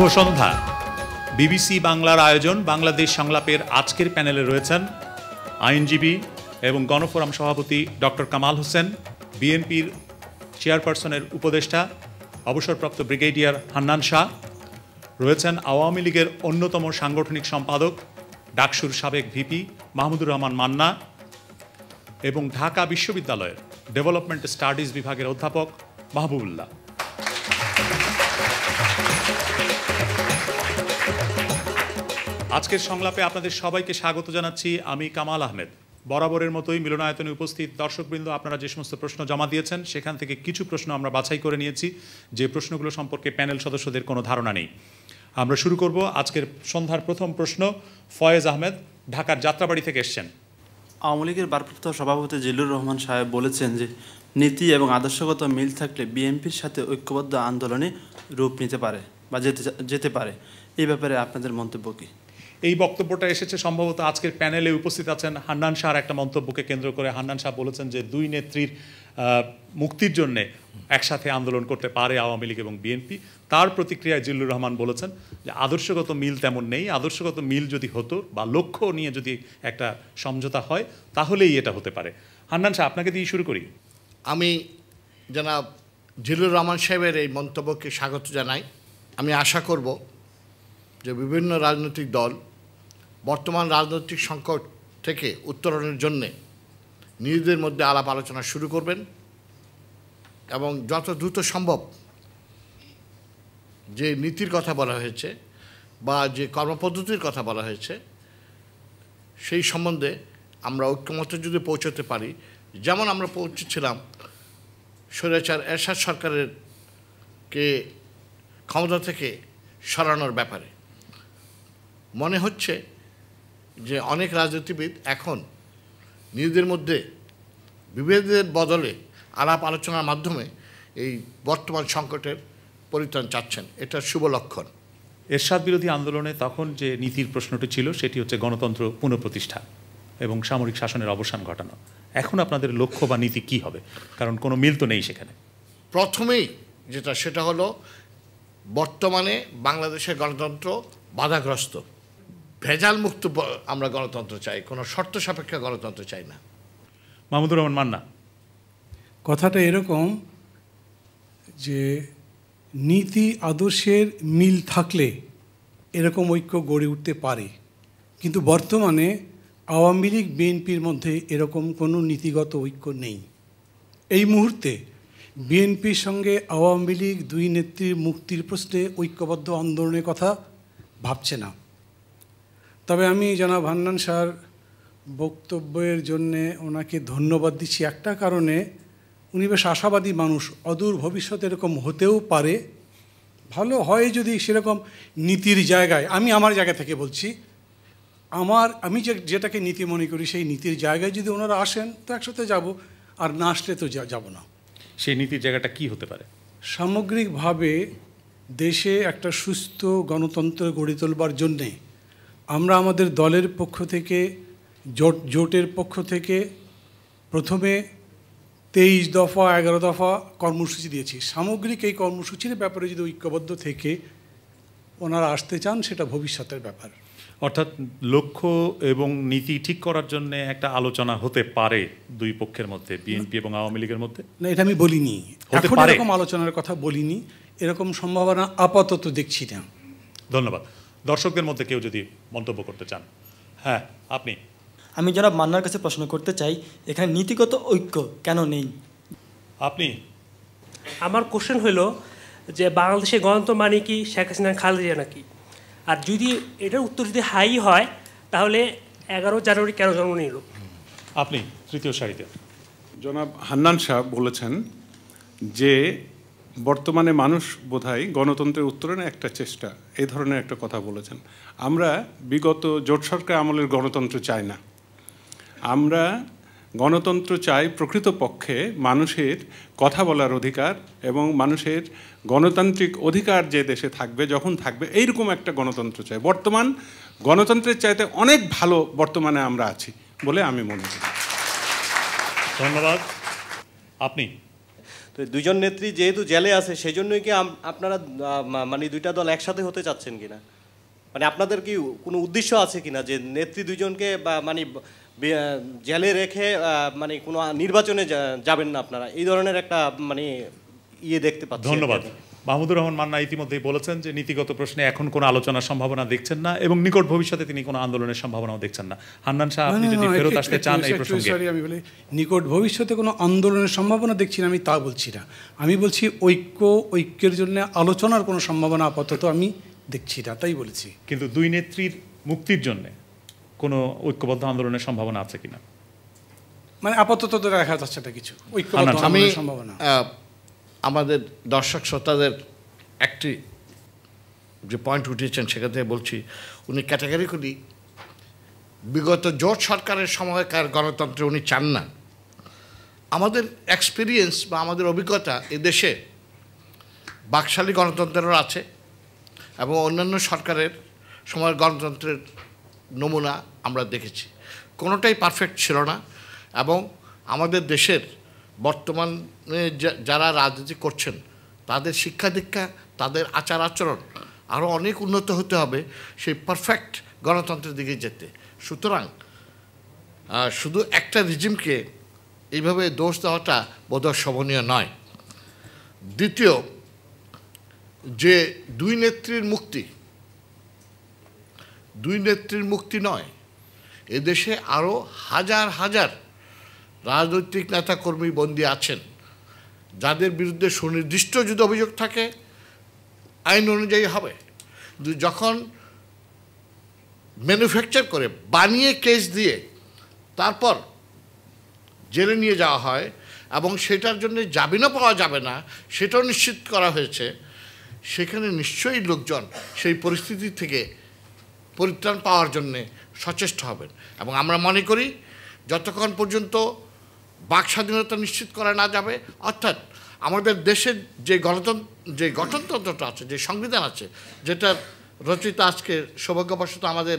শুভ সন্ধ্যা BBC বাংলার আয়োজন বাংলাদেশ সংলাপের আজকের প্যানেলে রয়েছেন আইনজীবী এবং গণফোরাম সভাপতি ডক্টর কামাল হোসেন বিএনপির চেয়ারপারসনের উপদেষ্টা অবসরপ্রাপ্ত ব্রিগেডিয়ার হান্নান শাহ রয়েছেন আওয়ামী লীগের অন্যতম সাংগঠনিক সম্পাদক ডাকসুর সাবেক ভিপি মাহমুদুর রহমান মান্না এবং ঢাকা বিশ্ববিদ্যালয়ের ডেভেলপমেন্ট স্টাডিজ বিভাগের অধ্যাপক মাহবুবুল্লাহ আজকের সংলাপে আপনাদের সবাইকে স্বাগত জানাচ্ছি আমি কামাল আহমেদ বরাবরের মতোই মিলনায়তনে উপস্থিত দর্শকবৃন্দ আপনারা যে সমস্ত প্রশ্ন জমা দিয়েছেন সেখান থেকে কিছু প্রশ্ন আমরা বাছাই করে নিয়েছি যে প্রশ্নগুলো সম্পর্কে প্যানেল সদস্যদের কোনো ধারণা নেই আমরা শুরু করব আজকের সন্ধ্যার প্রথম প্রশ্ন ফয়েজ আহমেদ ঢাকার যাত্রাবাড়ি থেকে এসছেন আওয়ামী লীগের বারপ্রাপ্ত সভাপতি জিল্লুর রহমান সাহেব বলেছেন যে নীতি এবং আদর্শগত মিল থাকলে বিএনপির সাথে ঐক্যবদ্ধ আন্দোলনে রূপ নিতে পারে বা যেতে যেতে পারে এই ব্যাপারে আপনাদের মন্তব্য কী এই বক্তব্যটা এসেছে সম্ভবত আজকের প্যানেলে উপস্থিত আছেন হান্নান শাহর একটা মন্তব্যকে কেন্দ্র করে হান্নান শাহ বলেছেন যে দুই নেত্রীর মুক্তির জন্যে একসাথে আন্দোলন করতে পারে আওয়ামী লীগ এবং বিএনপি তার প্রতিক্রিয়ায় জিল্লুর রহমান বলেছেন যে আদর্শগত মিল তেমন নেই আদর্শগত মিল যদি হতো বা লক্ষ্য নিয়ে যদি একটা সমঝোতা হয় তাহলেই এটা হতে পারে হান্নান শাহ আপনাকে দিয়ে শুরু করি আমি জনাব জিল্লুর রহমান সাহেবের এই মন্তব্যকে স্বাগত জানাই আমি আশা করব যে বিভিন্ন রাজনৈতিক দল বর্তমান রাজনৈতিক সংকট থেকে উত্তরণের জন্যে নিজেদের মধ্যে আলাপ আলোচনা শুরু করবেন এবং যত দ্রুত সম্ভব যে নীতির কথা বলা হয়েছে বা যে কর্মপদ্ধতির কথা বলা হয়েছে সেই সম্বন্ধে আমরা ঐক্যমতে যদি পৌঁছতে পারি যেমন আমরা পৌঁছেছিলাম স্বৈরাচার এরশাদ সরকারের কে ক্ষমতা থেকে সরানোর ব্যাপারে মনে হচ্ছে যে অনেক রাজনীতিবিদ এখন নিজেদের মধ্যে বিভেদের বদলে আলাপ আলোচনার মাধ্যমে এই বর্তমান সংকটের পরিত্রাণ চাচ্ছেন এটা শুভ লক্ষণ এরশাদ বিরোধী আন্দোলনে তখন যে নীতির প্রশ্নটি ছিল সেটি হচ্ছে গণতন্ত্র পুনঃপ্রতিষ্ঠা এবং সামরিক শাসনের অবসান ঘটানো এখন আপনাদের লক্ষ্য বা নীতি কি হবে কারণ কোনো মিল তো নেই সেখানে প্রথমেই যেটা সেটা হলো বর্তমানে বাংলাদেশের গণতন্ত্র বাধাগ্রস্ত ভেজাল মুক্ত আমরা গণতন্ত্র চাই কোনো শর্ত সাপেক্ষে গণতন্ত্র চাই না মাহমুদুর রহমান মান্না কথাটা এরকম যে নীতি আদর্শের মিল থাকলে এরকম ঐক্য গড়ে উঠতে পারে কিন্তু বর্তমানে আওয়ামী লীগ বিএনপির মধ্যে এরকম কোনো নীতিগত ঐক্য নেই এই মুহূর্তে বিএনপির সঙ্গে আওয়ামী লীগ দুই নেত্রীর মুক্তির প্রশ্নে ঐক্যবদ্ধ আন্দোলনের কথা ভাবছে না তবে আমি জনাব হান্নান স্যার বক্তব্যের জন্যে ওনাকে ধন্যবাদ দিচ্ছি একটা কারণে উনি বেশ আশাবাদী মানুষ অদূর ভবিষ্যতে এরকম হতেও পারে ভালো হয় যদি সেরকম নীতির জায়গায় আমি আমার জায়গা থেকে বলছি আমার আমি যে যেটাকে নীতি মনে করি সেই নীতির জায়গায় যদি ওনারা আসেন তো একসাথে যাব আর না আসলে তো যাব না সেই নীতির জায়গাটা কি হতে পারে সামগ্রিকভাবে দেশে একটা সুস্থ গণতন্ত্র গড়ে তোলবার জন্যে আমরা আমাদের দলের পক্ষ থেকে জোট জোটের পক্ষ থেকে প্রথমে তেইশ দফা এগারো দফা কর্মসূচি দিয়েছি সামগ্রিক এই কর্মসূচির ব্যাপারে যদি ঐক্যবদ্ধ থেকে ওনারা আসতে চান সেটা ভবিষ্যতের ব্যাপার অর্থাৎ লক্ষ্য এবং নীতি ঠিক করার জন্য একটা আলোচনা হতে পারে দুই পক্ষের মধ্যে বিএনপি এবং আওয়ামী লীগের মধ্যে না এটা আমি বলিনি এখন এরকম আলোচনার কথা বলিনি এরকম সম্ভাবনা আপাতত দেখছি না ধন্যবাদ দর্শকদের মধ্যে কেউ যদি মন্তব্য করতে চান হ্যাঁ আপনি আমি জনাব মান্নার কাছে প্রশ্ন করতে চাই এখানে নীতিগত ঐক্য কেন নেই আপনি আমার কোশ্চেন হলো যে বাংলাদেশে গণতন্ত্র মানে কি শেখ হাসিনা খালেদা নাকি আর যদি এটার উত্তর যদি হাই হয় তাহলে এগারো জানুয়ারি কেন জন্ম নিল আপনি তৃতীয় সারিতে জনাব হান্নান সাহেব বলেছেন যে বর্তমানে মানুষ বোধহয় গণতন্ত্রের উত্তরণে একটা চেষ্টা এই ধরনের একটা কথা বলেছেন আমরা বিগত জোট সরকার আমলের গণতন্ত্র চাই না আমরা গণতন্ত্র চাই প্রকৃতপক্ষে মানুষের কথা বলার অধিকার এবং মানুষের গণতান্ত্রিক অধিকার যে দেশে থাকবে যখন থাকবে এইরকম একটা গণতন্ত্র চাই বর্তমান গণতন্ত্রের চাইতে অনেক ভালো বর্তমানে আমরা আছি বলে আমি মনে করি ধন্যবাদ আপনি তো দুজন নেত্রী যেহেতু জেলে আছে সেই জন্যই কি আপনারা মানে দুইটা দল একসাথে হতে চাচ্ছেন কিনা মানে আপনাদের কি কোনো উদ্দেশ্য আছে কিনা যে নেত্রী দুজনকে বা মানে জেলে রেখে মানে কোনো নির্বাচনে যাবেন না আপনারা এই ধরনের একটা মানে ইয়ে দেখতে পাচ্ছি ধন্যবাদ মাহমুদুর রহমান মান্না ইতিমধ্যেই বলেছেন যে নীতিগত প্রশ্নে এখন কোনো আলোচনার সম্ভাবনা দেখছেন না এবং নিকট ভবিষ্যতে তিনি কোনো আন্দোলনের সম্ভাবনাও দেখছেন না হান্নান শাহ আপনি যদি ফেরত আসতে চান এই প্রসঙ্গে আমি বলি নিকট ভবিষ্যতে কোনো আন্দোলনের সম্ভাবনা দেখছি না আমি তা বলছি না আমি বলছি ঐক্য ঐক্যের জন্য আলোচনার কোনো সম্ভাবনা আপাতত আমি দেখছি না তাই বলেছি কিন্তু দুই নেত্রীর মুক্তির জন্য কোনো ঐক্যবদ্ধ আন্দোলনের সম্ভাবনা আছে কিনা মানে আপাতত দেখা যাচ্ছে না কিছু ঐক্যবদ্ধ সম্ভাবনা আমাদের দর্শক শ্রোতাদের একটি যে পয়েন্ট উঠিয়েছেন সেখান থেকে বলছি উনি ক্যাটাগরিগুলি বিগত জোট সরকারের সময়কার গণতন্ত্রে উনি চান না আমাদের এক্সপিরিয়েন্স বা আমাদের অভিজ্ঞতা এদেশে বাকশালী গণতন্ত্রেরও আছে এবং অন্যান্য সরকারের সময় গণতন্ত্রের নমুনা আমরা দেখেছি কোনোটাই পারফেক্ট ছিল না এবং আমাদের দেশের বর্তমানে যারা রাজনীতি করছেন তাদের শিক্ষা দীক্ষা তাদের আচার আচরণ আরও অনেক উন্নত হতে হবে সেই পারফেক্ট গণতন্ত্রের দিকে যেতে সুতরাং শুধু একটা রিজিমকে এইভাবে দোষ দেওয়াটা বোধহয় শোভনীয় নয় দ্বিতীয় যে দুই নেত্রীর মুক্তি দুই নেত্রীর মুক্তি নয় এদেশে আরও হাজার হাজার রাজনৈতিক নেতাকর্মী বন্দী আছেন যাদের বিরুদ্ধে সুনির্দিষ্ট যদি অভিযোগ থাকে আইন অনুযায়ী হবে কিন্তু যখন ম্যানুফ্যাকচার করে বানিয়ে কেস দিয়ে তারপর জেলে নিয়ে যাওয়া হয় এবং সেটার জন্যে জামিনও পাওয়া যাবে না সেটাও নিশ্চিত করা হয়েছে সেখানে নিশ্চয়ই লোকজন সেই পরিস্থিতি থেকে পরিত্রাণ পাওয়ার জন্যে সচেষ্ট হবেন এবং আমরা মনে করি যতক্ষণ পর্যন্ত বাক স্বাধীনতা নিশ্চিত করা না যাবে অর্থাৎ আমাদের দেশের যে গণতন্ত্র যে গঠনতন্ত্রটা আছে যে সংবিধান আছে যেটা রচিত আজকে সৌভাগ্যবশত আমাদের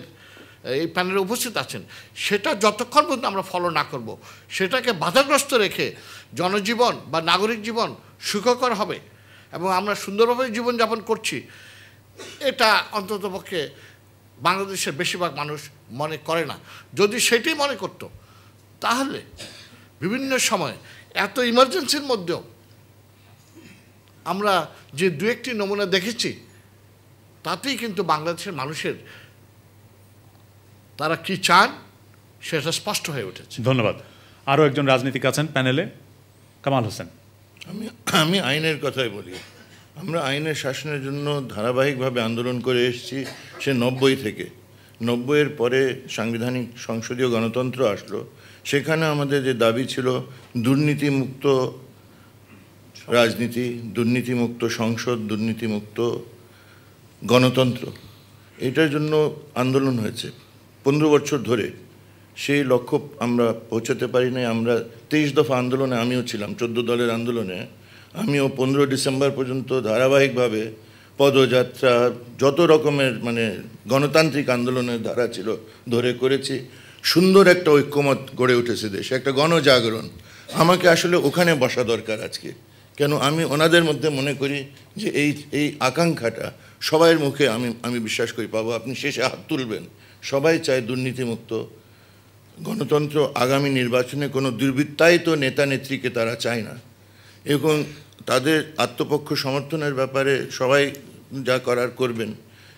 এই প্যানেলে উপস্থিত আছেন সেটা যতক্ষণ পর্যন্ত আমরা ফলো না করব। সেটাকে বাধাগ্রস্ত রেখে জনজীবন বা নাগরিক জীবন সুখকর হবে এবং আমরা সুন্দরভাবে জীবনযাপন করছি এটা অন্ততপক্ষে বাংলাদেশের বেশিরভাগ মানুষ মনে করে না যদি সেটি মনে করত তাহলে বিভিন্ন সময় এত ইমার্জেন্সির মধ্যেও আমরা যে দু একটি নমুনা দেখেছি তাতেই কিন্তু বাংলাদেশের মানুষের তারা কি চান সেটা স্পষ্ট হয়ে উঠেছে ধন্যবাদ আরও একজন রাজনীতিক আছেন প্যানেলে কামাল হোসেন আমি আমি আইনের কথাই বলি আমরা আইনের শাসনের জন্য ধারাবাহিকভাবে আন্দোলন করে এসেছি সে নব্বই থেকে নব্বইয়ের পরে সাংবিধানিক সংসদীয় গণতন্ত্র আসলো সেখানে আমাদের যে দাবি ছিল দুর্নীতিমুক্ত রাজনীতি দুর্নীতিমুক্ত সংসদ দুর্নীতিমুক্ত গণতন্ত্র এটার জন্য আন্দোলন হয়েছে পনেরো বছর ধরে সেই লক্ষ্য আমরা পৌঁছাতে পারি নাই আমরা তেইশ দফা আন্দোলনে আমিও ছিলাম চোদ্দ দলের আন্দোলনে আমিও পনেরো ডিসেম্বর পর্যন্ত ধারাবাহিকভাবে পদযাত্রা যত রকমের মানে গণতান্ত্রিক আন্দোলনের ধারা ছিল ধরে করেছি সুন্দর একটা ঐক্যমত গড়ে উঠেছে দেশে একটা গণজাগরণ আমাকে আসলে ওখানে বসা দরকার আজকে কেন আমি ওনাদের মধ্যে মনে করি যে এই এই আকাঙ্ক্ষাটা সবাইয়ের মুখে আমি আমি বিশ্বাস করি পাবো আপনি শেষে হাত তুলবেন সবাই চায় দুর্নীতিমুক্ত গণতন্ত্র আগামী নির্বাচনে কোনো দুর্বৃত্তায়িত নেতা নেত্রীকে তারা চায় না এবং তাদের আত্মপক্ষ সমর্থনের ব্যাপারে সবাই যা করার করবেন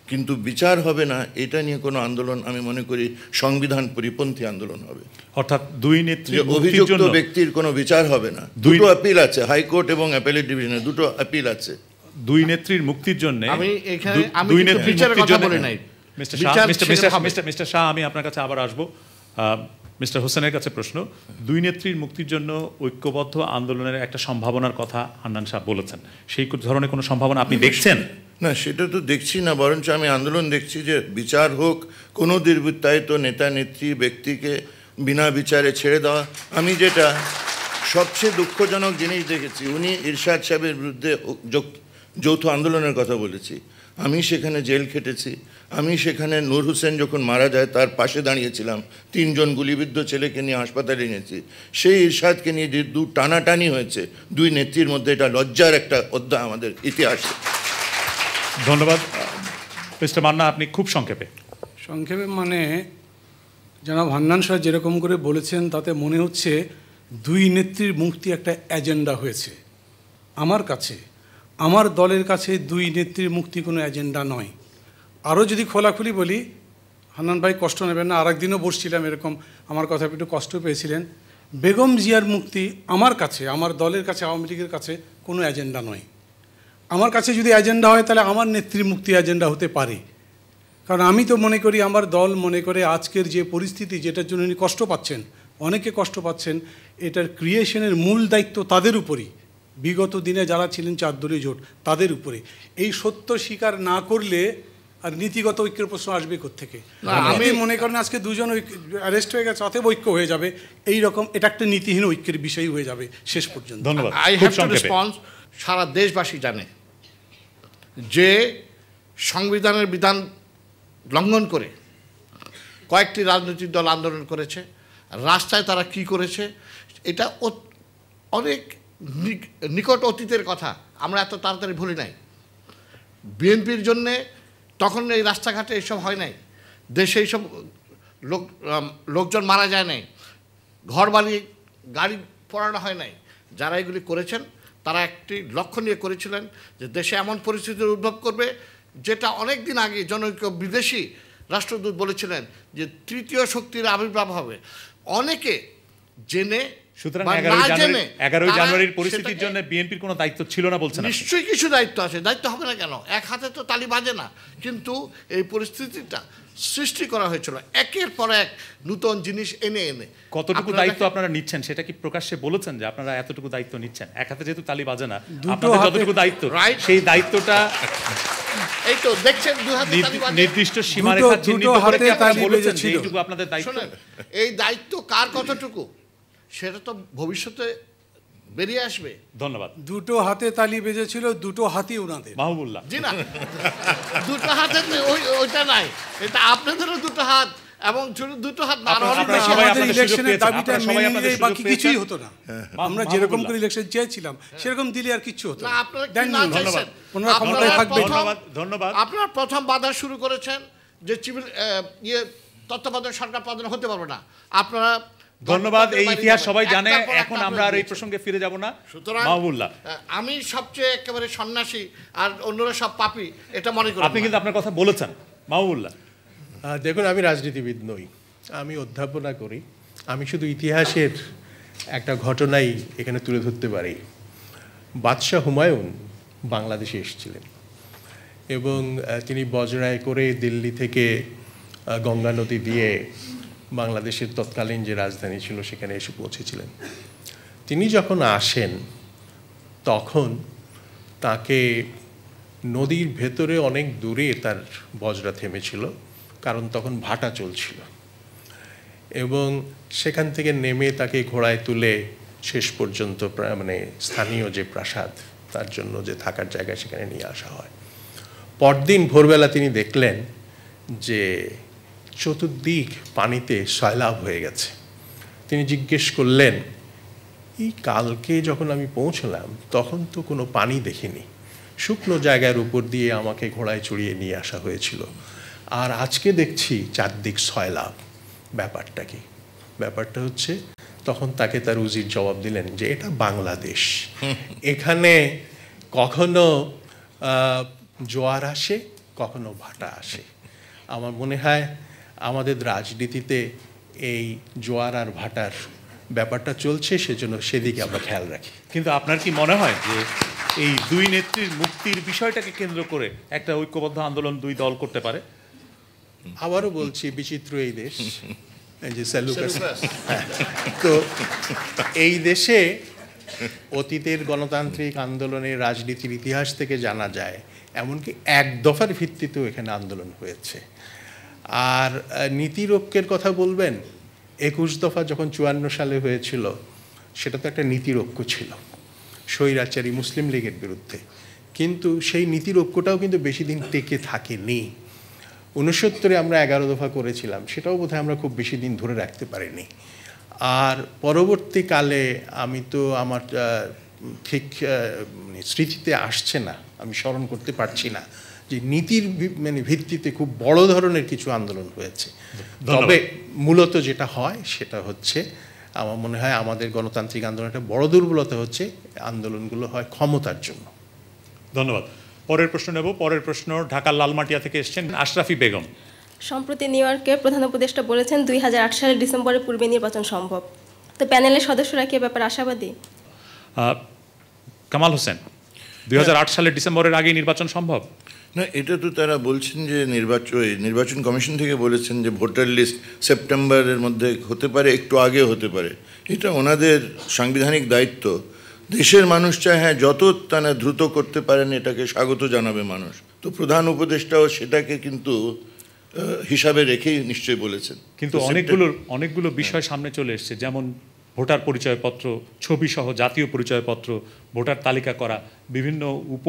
কিন্তু বিচার হবে না এটা নিয়ে কোনো আন্দোলন আমি মনে করি সংবিধান পরিপন্থী আন্দোলন হবে অর্থাৎ দুই নেত্রী অভিযুক্ত ব্যক্তির কোনো বিচার হবে না দুটো আপিল আছে হাইকোর্ট এবং অ্যাপেলেট ডিভিশনে দুটো আপিল আছে দুই নেত্রীর মুক্তির জন্য আমি এখানে আমি দুই নেত্রীর বিচারের কথা জন্য নাই মিস্টার শাহ মিস্টার শাহ আমি আপনার কাছে আবার আসব মিস্টার হোসেনের কাছে প্রশ্ন দুই নেত্রীর মুক্তির জন্য ঐক্যবদ্ধ আন্দোলনের একটা সম্ভাবনার কথা হান্নান সাহেব বলেছেন সেই ধরনের কোনো সম্ভাবনা আপনি দেখছেন না সেটা তো দেখছি না বরঞ্চ আমি আন্দোলন দেখছি যে বিচার হোক কোনো দুর্বৃত্তায়িত নেতা নেত্রী ব্যক্তিকে বিনা বিচারে ছেড়ে দেওয়া আমি যেটা সবচেয়ে দুঃখজনক জিনিস দেখেছি উনি ইরশাদ সাহেবের বিরুদ্ধে যৌথ আন্দোলনের কথা বলেছি আমি সেখানে জেল খেটেছি আমি সেখানে নূর হোসেন যখন মারা যায় তার পাশে দাঁড়িয়েছিলাম তিনজন গুলিবিদ্ধ ছেলেকে নিয়ে হাসপাতালে নিয়েছি সেই ইরশাদকে নিয়ে যে দু টানাটানি হয়েছে দুই নেত্রীর মধ্যে এটা লজ্জার একটা অধ্যায় আমাদের ইতিহাসে ধন্যবাদ মিস্টার মান্না আপনি খুব সংক্ষেপে সংক্ষেপে মানে জনাব হান্নান সাহেব যেরকম করে বলেছেন তাতে মনে হচ্ছে দুই নেত্রীর মুক্তি একটা এজেন্ডা হয়েছে আমার কাছে আমার দলের কাছে দুই নেত্রীর মুক্তি কোনো এজেন্ডা নয় আরও যদি খোলাখুলি বলি হানান ভাই কষ্ট নেবেন না আর দিনও বসছিলাম এরকম আমার কথা একটু কষ্ট পেয়েছিলেন বেগম জিয়ার মুক্তি আমার কাছে আমার দলের কাছে আওয়ামী লীগের কাছে কোনো এজেন্ডা নয় আমার কাছে যদি এজেন্ডা হয় তাহলে আমার নেত্রী মুক্তি এজেন্ডা হতে পারে কারণ আমি তো মনে করি আমার দল মনে করে আজকের যে পরিস্থিতি যেটার জন্য উনি কষ্ট পাচ্ছেন অনেকে কষ্ট পাচ্ছেন এটার ক্রিয়েশনের মূল দায়িত্ব তাদের উপরই বিগত দিনে যারা ছিলেন চারদলীয় জোট তাদের উপরে এই সত্য স্বীকার না করলে আর নীতিগত ঐক্যের প্রশ্ন আসবে থেকে আমি মনে করেন আজকে দুজন অ্যারেস্ট হয়ে গেছে অথব ঐক্য হয়ে যাবে এই রকম এটা একটা নীতিহীন ঐক্যের বিষয় হয়ে যাবে শেষ পর্যন্ত ধন্যবাদ আই হ্যাভ টু রেসপন্স সারা দেশবাসী জানে যে সংবিধানের বিধান লঙ্ঘন করে কয়েকটি রাজনৈতিক দল আন্দোলন করেছে রাস্তায় তারা কি করেছে এটা অনেক নিকট অতীতের কথা আমরা এত তাড়াতাড়ি ভুলি নাই বিএনপির জন্যে তখন এই রাস্তাঘাটে এইসব হয় নাই দেশে এইসব লোক লোকজন মারা যায় নাই ঘর বাড়ি গাড়ি পড়ানো হয় নাই যারা এগুলি করেছেন তারা একটি লক্ষ্য নিয়ে করেছিলেন যে দেশে এমন পরিস্থিতির উদ্ভব করবে যেটা অনেক দিন আগে জনৈক্য বিদেশি রাষ্ট্রদূত বলেছিলেন যে তৃতীয় শক্তির আবির্ভাব হবে অনেকে জেনে নিশ্চয়ই কিছু দায়িত্ব আছে দায়িত্ব হবে না কেন এক হাতে তো তালি বাজে না কিন্তু এই পরিস্থিতিটা সৃষ্টি করা হয়েছিল একের পর এক জিনিস এনে এনে কতটুকু দায়িত্ব আপনারা নিচ্ছেন সেটা কি প্রকাশ্যে বলেছেন যে আপনারা এতটুকু দায়িত্ব নিচ্ছেন এক হাতে যেহেতু তালি বাজে না আপনাদের যতটুকু দায়িত্ব সেই দায়িত্বটা এই তো দেখছেন নির্দিষ্ট সীমারেখা আপনাদের দায়িত্ব এই দায়িত্ব কার কতটুকু সেটা তো ভবিষ্যতে বেরিয়ে আসবে ধন্যবাদ দুটো হাতে তালি বেজেছিল দুটো হাতি ওনাদের মাহবুল্লাহ জি না দুটো হাতে ওই ওইটা নাই এটা আপনাদেরও দুটো হাত এবং শুধু দুটো হাত আমাদের ইলেকশনের দাবিটা মেনে নিলেই বাকি কিছুই হতো না হ্যাঁ। আমরা যেরকম করে ইলেকশন চেয়েছিলাম সেরকম দিলে আর কিছু হতো না আপনারা কি না ধন্যবাদ ওনারা ক্ষমতায় থাকবে ধন্যবাদ ধন্যবাদ আপনারা প্রথম বাধা শুরু করেছেন যে চিভিল ইয়ে তত্ত্বাবধায়ক সরকার প্রধান হতে পারবে না আপনারা ধন্যবাদ এই ইতিহাস সবাই জানে এখন আমরা আর এই প্রসঙ্গে ফিরে যাব না সুতরাং মাহবুল্লাহ আমি সবচেয়ে একেবারে সন্ন্যাসী আর অন্যরা সব পাপি এটা মনে করি আপনি কিন্তু আপনার কথা বলেছেন মাহবুল্লাহ দেখুন আমি রাজনীতিবিদ নই আমি অধ্যাপনা করি আমি শুধু ইতিহাসের একটা ঘটনাই এখানে তুলে ধরতে পারি বাদশাহ হুমায়ুন বাংলাদেশে এসেছিলেন এবং তিনি বজরায় করে দিল্লি থেকে গঙ্গা নদী দিয়ে বাংলাদেশের তৎকালীন যে রাজধানী ছিল সেখানে এসে পৌঁছেছিলেন তিনি যখন আসেন তখন তাকে নদীর ভেতরে অনেক দূরে তার বজরা থেমেছিল কারণ তখন ভাটা চলছিল এবং সেখান থেকে নেমে তাকে ঘোড়ায় তুলে শেষ পর্যন্ত মানে স্থানীয় যে প্রাসাদ তার জন্য যে থাকার জায়গা সেখানে নিয়ে আসা হয় পরদিন ভোরবেলা তিনি দেখলেন যে চতুর্দিক পানিতে সয়লাভ হয়ে গেছে তিনি জিজ্ঞেস করলেন এই কালকে যখন আমি পৌঁছলাম তখন তো কোনো পানি দেখিনি শুকনো জায়গার উপর দিয়ে আমাকে ঘোড়ায় চড়িয়ে নিয়ে আসা হয়েছিল আর আজকে দেখছি চারদিক সয়লাভ ব্যাপারটা কি ব্যাপারটা হচ্ছে তখন তাকে তার উজির জবাব দিলেন যে এটা বাংলাদেশ এখানে কখনো জোয়ার আসে কখনো ভাটা আসে আমার মনে হয় আমাদের রাজনীতিতে এই জোয়ার আর ভাটার ব্যাপারটা চলছে সেজন্য সেদিকে আমরা খেয়াল রাখি কিন্তু আপনার কি মনে হয় যে এই দুই নেত্রীর মুক্তির বিষয়টাকে কেন্দ্র করে একটা ঐক্যবদ্ধ আন্দোলন দুই দল করতে পারে আবারও বলছি বিচিত্র এই দেশ যে হ্যাঁ, তো এই দেশে অতীতের গণতান্ত্রিক আন্দোলনের রাজনীতির ইতিহাস থেকে জানা যায় এমনকি এক দফার ভিত্তিতেও এখানে আন্দোলন হয়েছে আর নীতি কথা বলবেন একুশ দফা যখন চুয়ান্ন সালে হয়েছিল সেটা তো একটা নীতিরক্ষ ছিল স্বৈরাচারী মুসলিম লীগের বিরুদ্ধে কিন্তু সেই নীতিরক্ষ্যটাও কিন্তু বেশি দিন টেকে থাকেনি উনসত্তরে আমরা এগারো দফা করেছিলাম সেটাও বোধহয় আমরা খুব বেশি দিন ধরে রাখতে পারিনি আর পরবর্তীকালে আমি তো আমার ঠিক মানে স্মৃতিতে আসছে না আমি স্মরণ করতে পারছি না যে নীতির মানে ভিত্তিতে খুব বড় ধরনের কিছু আন্দোলন হয়েছে তবে মূলত যেটা হয় সেটা হচ্ছে আমার মনে হয় আমাদের গণতান্ত্রিক আন্দোলনটা বড় দুর্বলতা হচ্ছে আন্দোলনগুলো হয় ক্ষমতার জন্য ধন্যবাদ পরের প্রশ্ন নেব পরের প্রশ্ন ঢাকার লালমাটিয়া থেকে এসছেন আশরাফি বেগম সম্প্রতি নিউ ইয়র্কে প্রধান উপদেষ্টা বলেছেন দুই সালের ডিসেম্বরের পূর্বে নির্বাচন সম্ভব তো প্যানেলের সদস্যরা কি ব্যাপার আশাবাদী কামাল হোসেন দুই সালের ডিসেম্বরের আগে নির্বাচন সম্ভব না এটা তো তারা বলছেন যে নির্বাচন নির্বাচন কমিশন থেকে বলেছেন যে ভোটার লিস্ট সেপ্টেম্বরের মধ্যে হতে পারে একটু আগে হতে পারে এটা ওনাদের সাংবিধানিক দায়িত্ব দেশের মানুষ চায় হ্যাঁ যত তারা দ্রুত করতে পারেন এটাকে স্বাগত জানাবে মানুষ তো প্রধান উপদেষ্টাও সেটাকে কিন্তু হিসাবে রেখেই নিশ্চয়ই বলেছেন কিন্তু অনেকগুলো অনেকগুলো বিষয় সামনে চলে এসছে যেমন ভোটার পরিচয়পত্র ছবি সহ জাতীয় পরিচয়পত্র ভোটার তালিকা করা বিভিন্ন উপ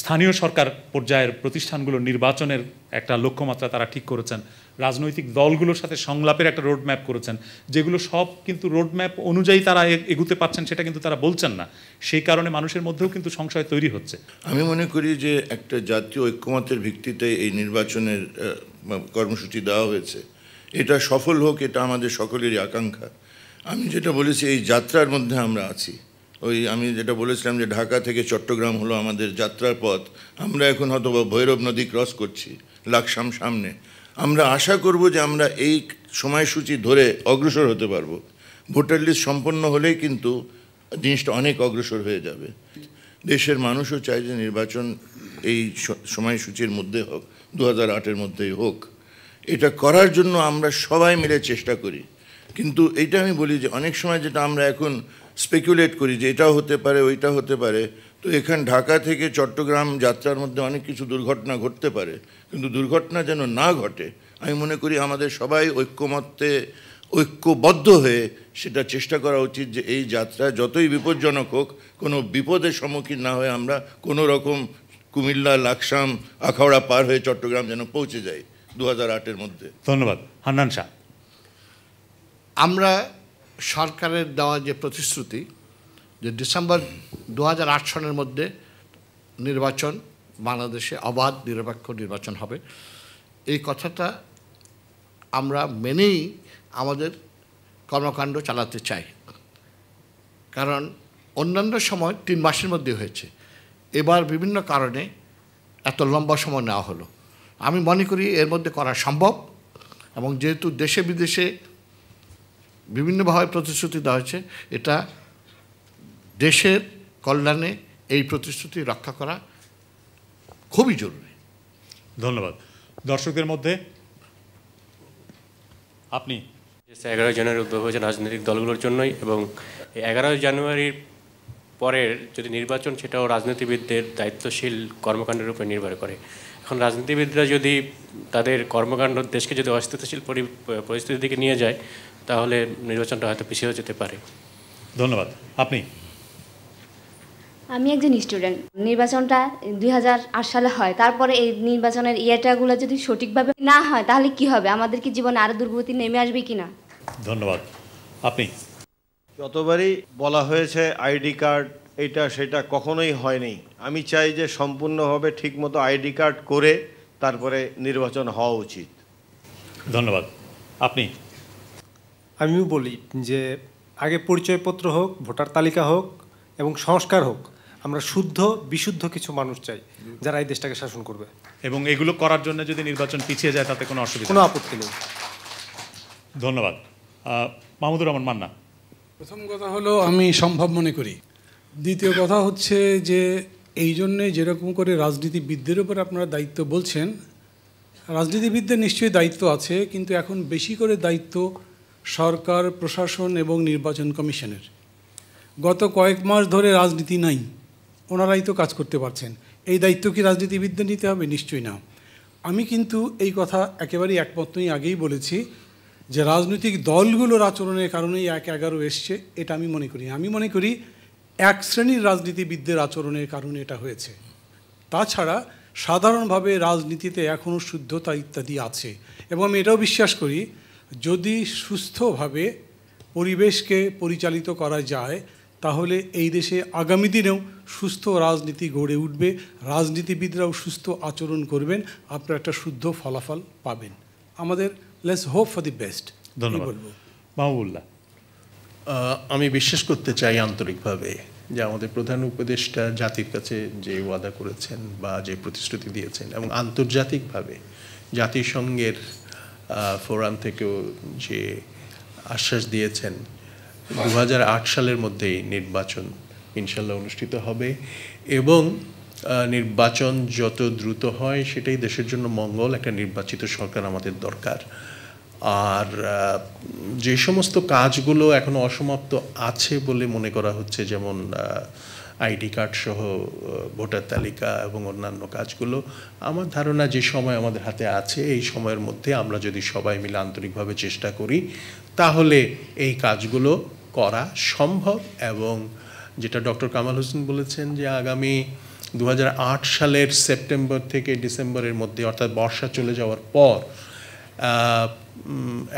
স্থানীয় সরকার পর্যায়ের প্রতিষ্ঠানগুলো নির্বাচনের একটা লক্ষ্যমাত্রা তারা ঠিক করেছেন রাজনৈতিক দলগুলোর সাথে সংলাপের একটা রোডম্যাপ করেছেন যেগুলো সব কিন্তু রোডম্যাপ অনুযায়ী তারা এগুতে পারছেন সেটা কিন্তু তারা বলছেন না সেই কারণে মানুষের মধ্যেও কিন্তু সংশয় তৈরি হচ্ছে আমি মনে করি যে একটা জাতীয় ঐক্যমতের ভিত্তিতে এই নির্বাচনের কর্মসূচি দেওয়া হয়েছে এটা সফল হোক এটা আমাদের সকলেরই আকাঙ্ক্ষা আমি যেটা বলেছি এই যাত্রার মধ্যে আমরা আছি ওই আমি যেটা বলেছিলাম যে ঢাকা থেকে চট্টগ্রাম হলো আমাদের যাত্রার পথ আমরা এখন হয়তো ভৈরব নদী ক্রস করছি লাকসাম সামনে আমরা আশা করব যে আমরা এই সময়সূচি ধরে অগ্রসর হতে পারবো ভোটার লিস্ট সম্পন্ন হলেই কিন্তু জিনিসটা অনেক অগ্রসর হয়ে যাবে দেশের মানুষও চায় যে নির্বাচন এই সময়সূচির মধ্যে হোক দু হাজার আটের মধ্যেই হোক এটা করার জন্য আমরা সবাই মিলে চেষ্টা করি কিন্তু এটা আমি বলি যে অনেক সময় যেটা আমরা এখন স্পেকুলেট করি যে এটা হতে পারে ওইটা হতে পারে তো এখান ঢাকা থেকে চট্টগ্রাম যাত্রার মধ্যে অনেক কিছু দুর্ঘটনা ঘটতে পারে কিন্তু দুর্ঘটনা যেন না ঘটে আমি মনে করি আমাদের সবাই ঐক্যমত্যে ঐক্যবদ্ধ হয়ে সেটা চেষ্টা করা উচিত যে এই যাত্রা যতই বিপজ্জনক হোক কোনো বিপদের সম্মুখীন না হয়ে আমরা কোনো রকম কুমিল্লা লাকসাম আখাওড়া পার হয়ে চট্টগ্রাম যেন পৌঁছে যাই দু হাজার মধ্যে ধন্যবাদ হান্নান শাহ আমরা সরকারের দেওয়া যে প্রতিশ্রুতি যে ডিসেম্বর দু সনের মধ্যে নির্বাচন বাংলাদেশে অবাধ নিরপেক্ষ নির্বাচন হবে এই কথাটা আমরা মেনেই আমাদের কর্মকাণ্ড চালাতে চাই কারণ অন্যান্য সময় তিন মাসের মধ্যে হয়েছে এবার বিভিন্ন কারণে এত লম্বা সময় নেওয়া হলো আমি মনে করি এর মধ্যে করা সম্ভব এবং যেহেতু দেশে বিদেশে বিভিন্নভাবে প্রতিশ্রুতি দেওয়া হয়েছে এটা দেশের কল্যাণে এই প্রতিশ্রুতি রক্ষা করা খুবই জরুরি ধন্যবাদ দর্শকদের মধ্যে আপনি এগারোই জানুয়ারি উদ্যোগ হয়েছে রাজনৈতিক দলগুলোর জন্যই এবং এগারোই জানুয়ারির পরের যদি নির্বাচন সেটাও রাজনীতিবিদদের দায়িত্বশীল কর্মকাণ্ডের উপর নির্ভর করে এখন রাজনীতিবিদরা যদি তাদের কর্মকাণ্ড দেশকে যদি অস্থিতিশীল পরিস্থিতির দিকে নিয়ে যায় তাহলে নির্বাচনটা হয়তো পিছিয়েও যেতে পারে ধন্যবাদ আপনি আমি একজন স্টুডেন্ট নির্বাচনটা দুই সালে হয় তারপরে এই নির্বাচনের ইয়েটাগুলো যদি সঠিকভাবে না হয় তাহলে কি হবে আমাদের কি জীবনে আরও দুর্গতি নেমে আসবে কি না ধন্যবাদ আপনি যতবারই বলা হয়েছে আইডি কার্ড এটা সেটা কখনোই হয়নি আমি চাই যে সম্পূর্ণভাবে ঠিকমতো আইডি কার্ড করে তারপরে নির্বাচন হওয়া উচিত ধন্যবাদ আপনি আমিও বলি যে আগে পরিচয়পত্র হোক ভোটার তালিকা হোক এবং সংস্কার হোক আমরা শুদ্ধ বিশুদ্ধ কিছু মানুষ চাই যারা এই দেশটাকে শাসন করবে এবং এগুলো করার জন্য যদি নির্বাচন পিছিয়ে যায় তাতে কোনো অসুবিধা কোনো আপত্তি নেই ধন্যবাদ মাহমুদুর রহমান মান্না প্রথম কথা হলো আমি সম্ভব মনে করি দ্বিতীয় কথা হচ্ছে যে এই জন্যে যেরকম করে রাজনীতিবিদদের উপর আপনারা দায়িত্ব বলছেন রাজনীতিবিদদের নিশ্চয়ই দায়িত্ব আছে কিন্তু এখন বেশি করে দায়িত্ব সরকার প্রশাসন এবং নির্বাচন কমিশনের গত কয়েক মাস ধরে রাজনীতি নাই ওনারাই তো কাজ করতে পারছেন এই দায়িত্ব কি রাজনীতিবিদদের নিতে হবে নিশ্চয়ই না আমি কিন্তু এই কথা একেবারেই একমত নই আগেই বলেছি যে রাজনৈতিক দলগুলোর আচরণের কারণেই এক এগারো এসছে এটা আমি মনে করি আমি মনে করি এক শ্রেণীর রাজনীতিবিদদের আচরণের কারণে এটা হয়েছে তাছাড়া সাধারণভাবে রাজনীতিতে এখনও শুদ্ধতা ইত্যাদি আছে এবং আমি এটাও বিশ্বাস করি যদি সুস্থভাবে পরিবেশকে পরিচালিত করা যায় তাহলে এই দেশে আগামী দিনেও সুস্থ রাজনীতি গড়ে উঠবে রাজনীতিবিদরাও সুস্থ আচরণ করবেন আপনারা একটা শুদ্ধ ফলাফল পাবেন আমাদের let's hope for the best ধন্যবাদ মাহবুল্লাহ আমি বিশ্বাস করতে চাই আন্তরিকভাবে যে আমাদের প্রধান উপদেষ্টা জাতির কাছে যে ওয়াদা করেছেন বা যে প্রতিশ্রুতি দিয়েছেন এবং আন্তর্জাতিকভাবে জাতিসংঘের ফোরাম থেকেও যে আশ্বাস দিয়েছেন দু সালের মধ্যেই নির্বাচন ইনশাল্লাহ অনুষ্ঠিত হবে এবং নির্বাচন যত দ্রুত হয় সেটাই দেশের জন্য মঙ্গল একটা নির্বাচিত সরকার আমাদের দরকার আর যে সমস্ত কাজগুলো এখনও অসমাপ্ত আছে বলে মনে করা হচ্ছে যেমন আইডি কার্ড সহ ভোটার তালিকা এবং অন্যান্য কাজগুলো আমার ধারণা যে সময় আমাদের হাতে আছে এই সময়ের মধ্যে আমরা যদি সবাই মিলে আন্তরিকভাবে চেষ্টা করি তাহলে এই কাজগুলো করা সম্ভব এবং যেটা ডক্টর কামাল হোসেন বলেছেন যে আগামী দু সালের সেপ্টেম্বর থেকে ডিসেম্বরের মধ্যে অর্থাৎ বর্ষা চলে যাওয়ার পর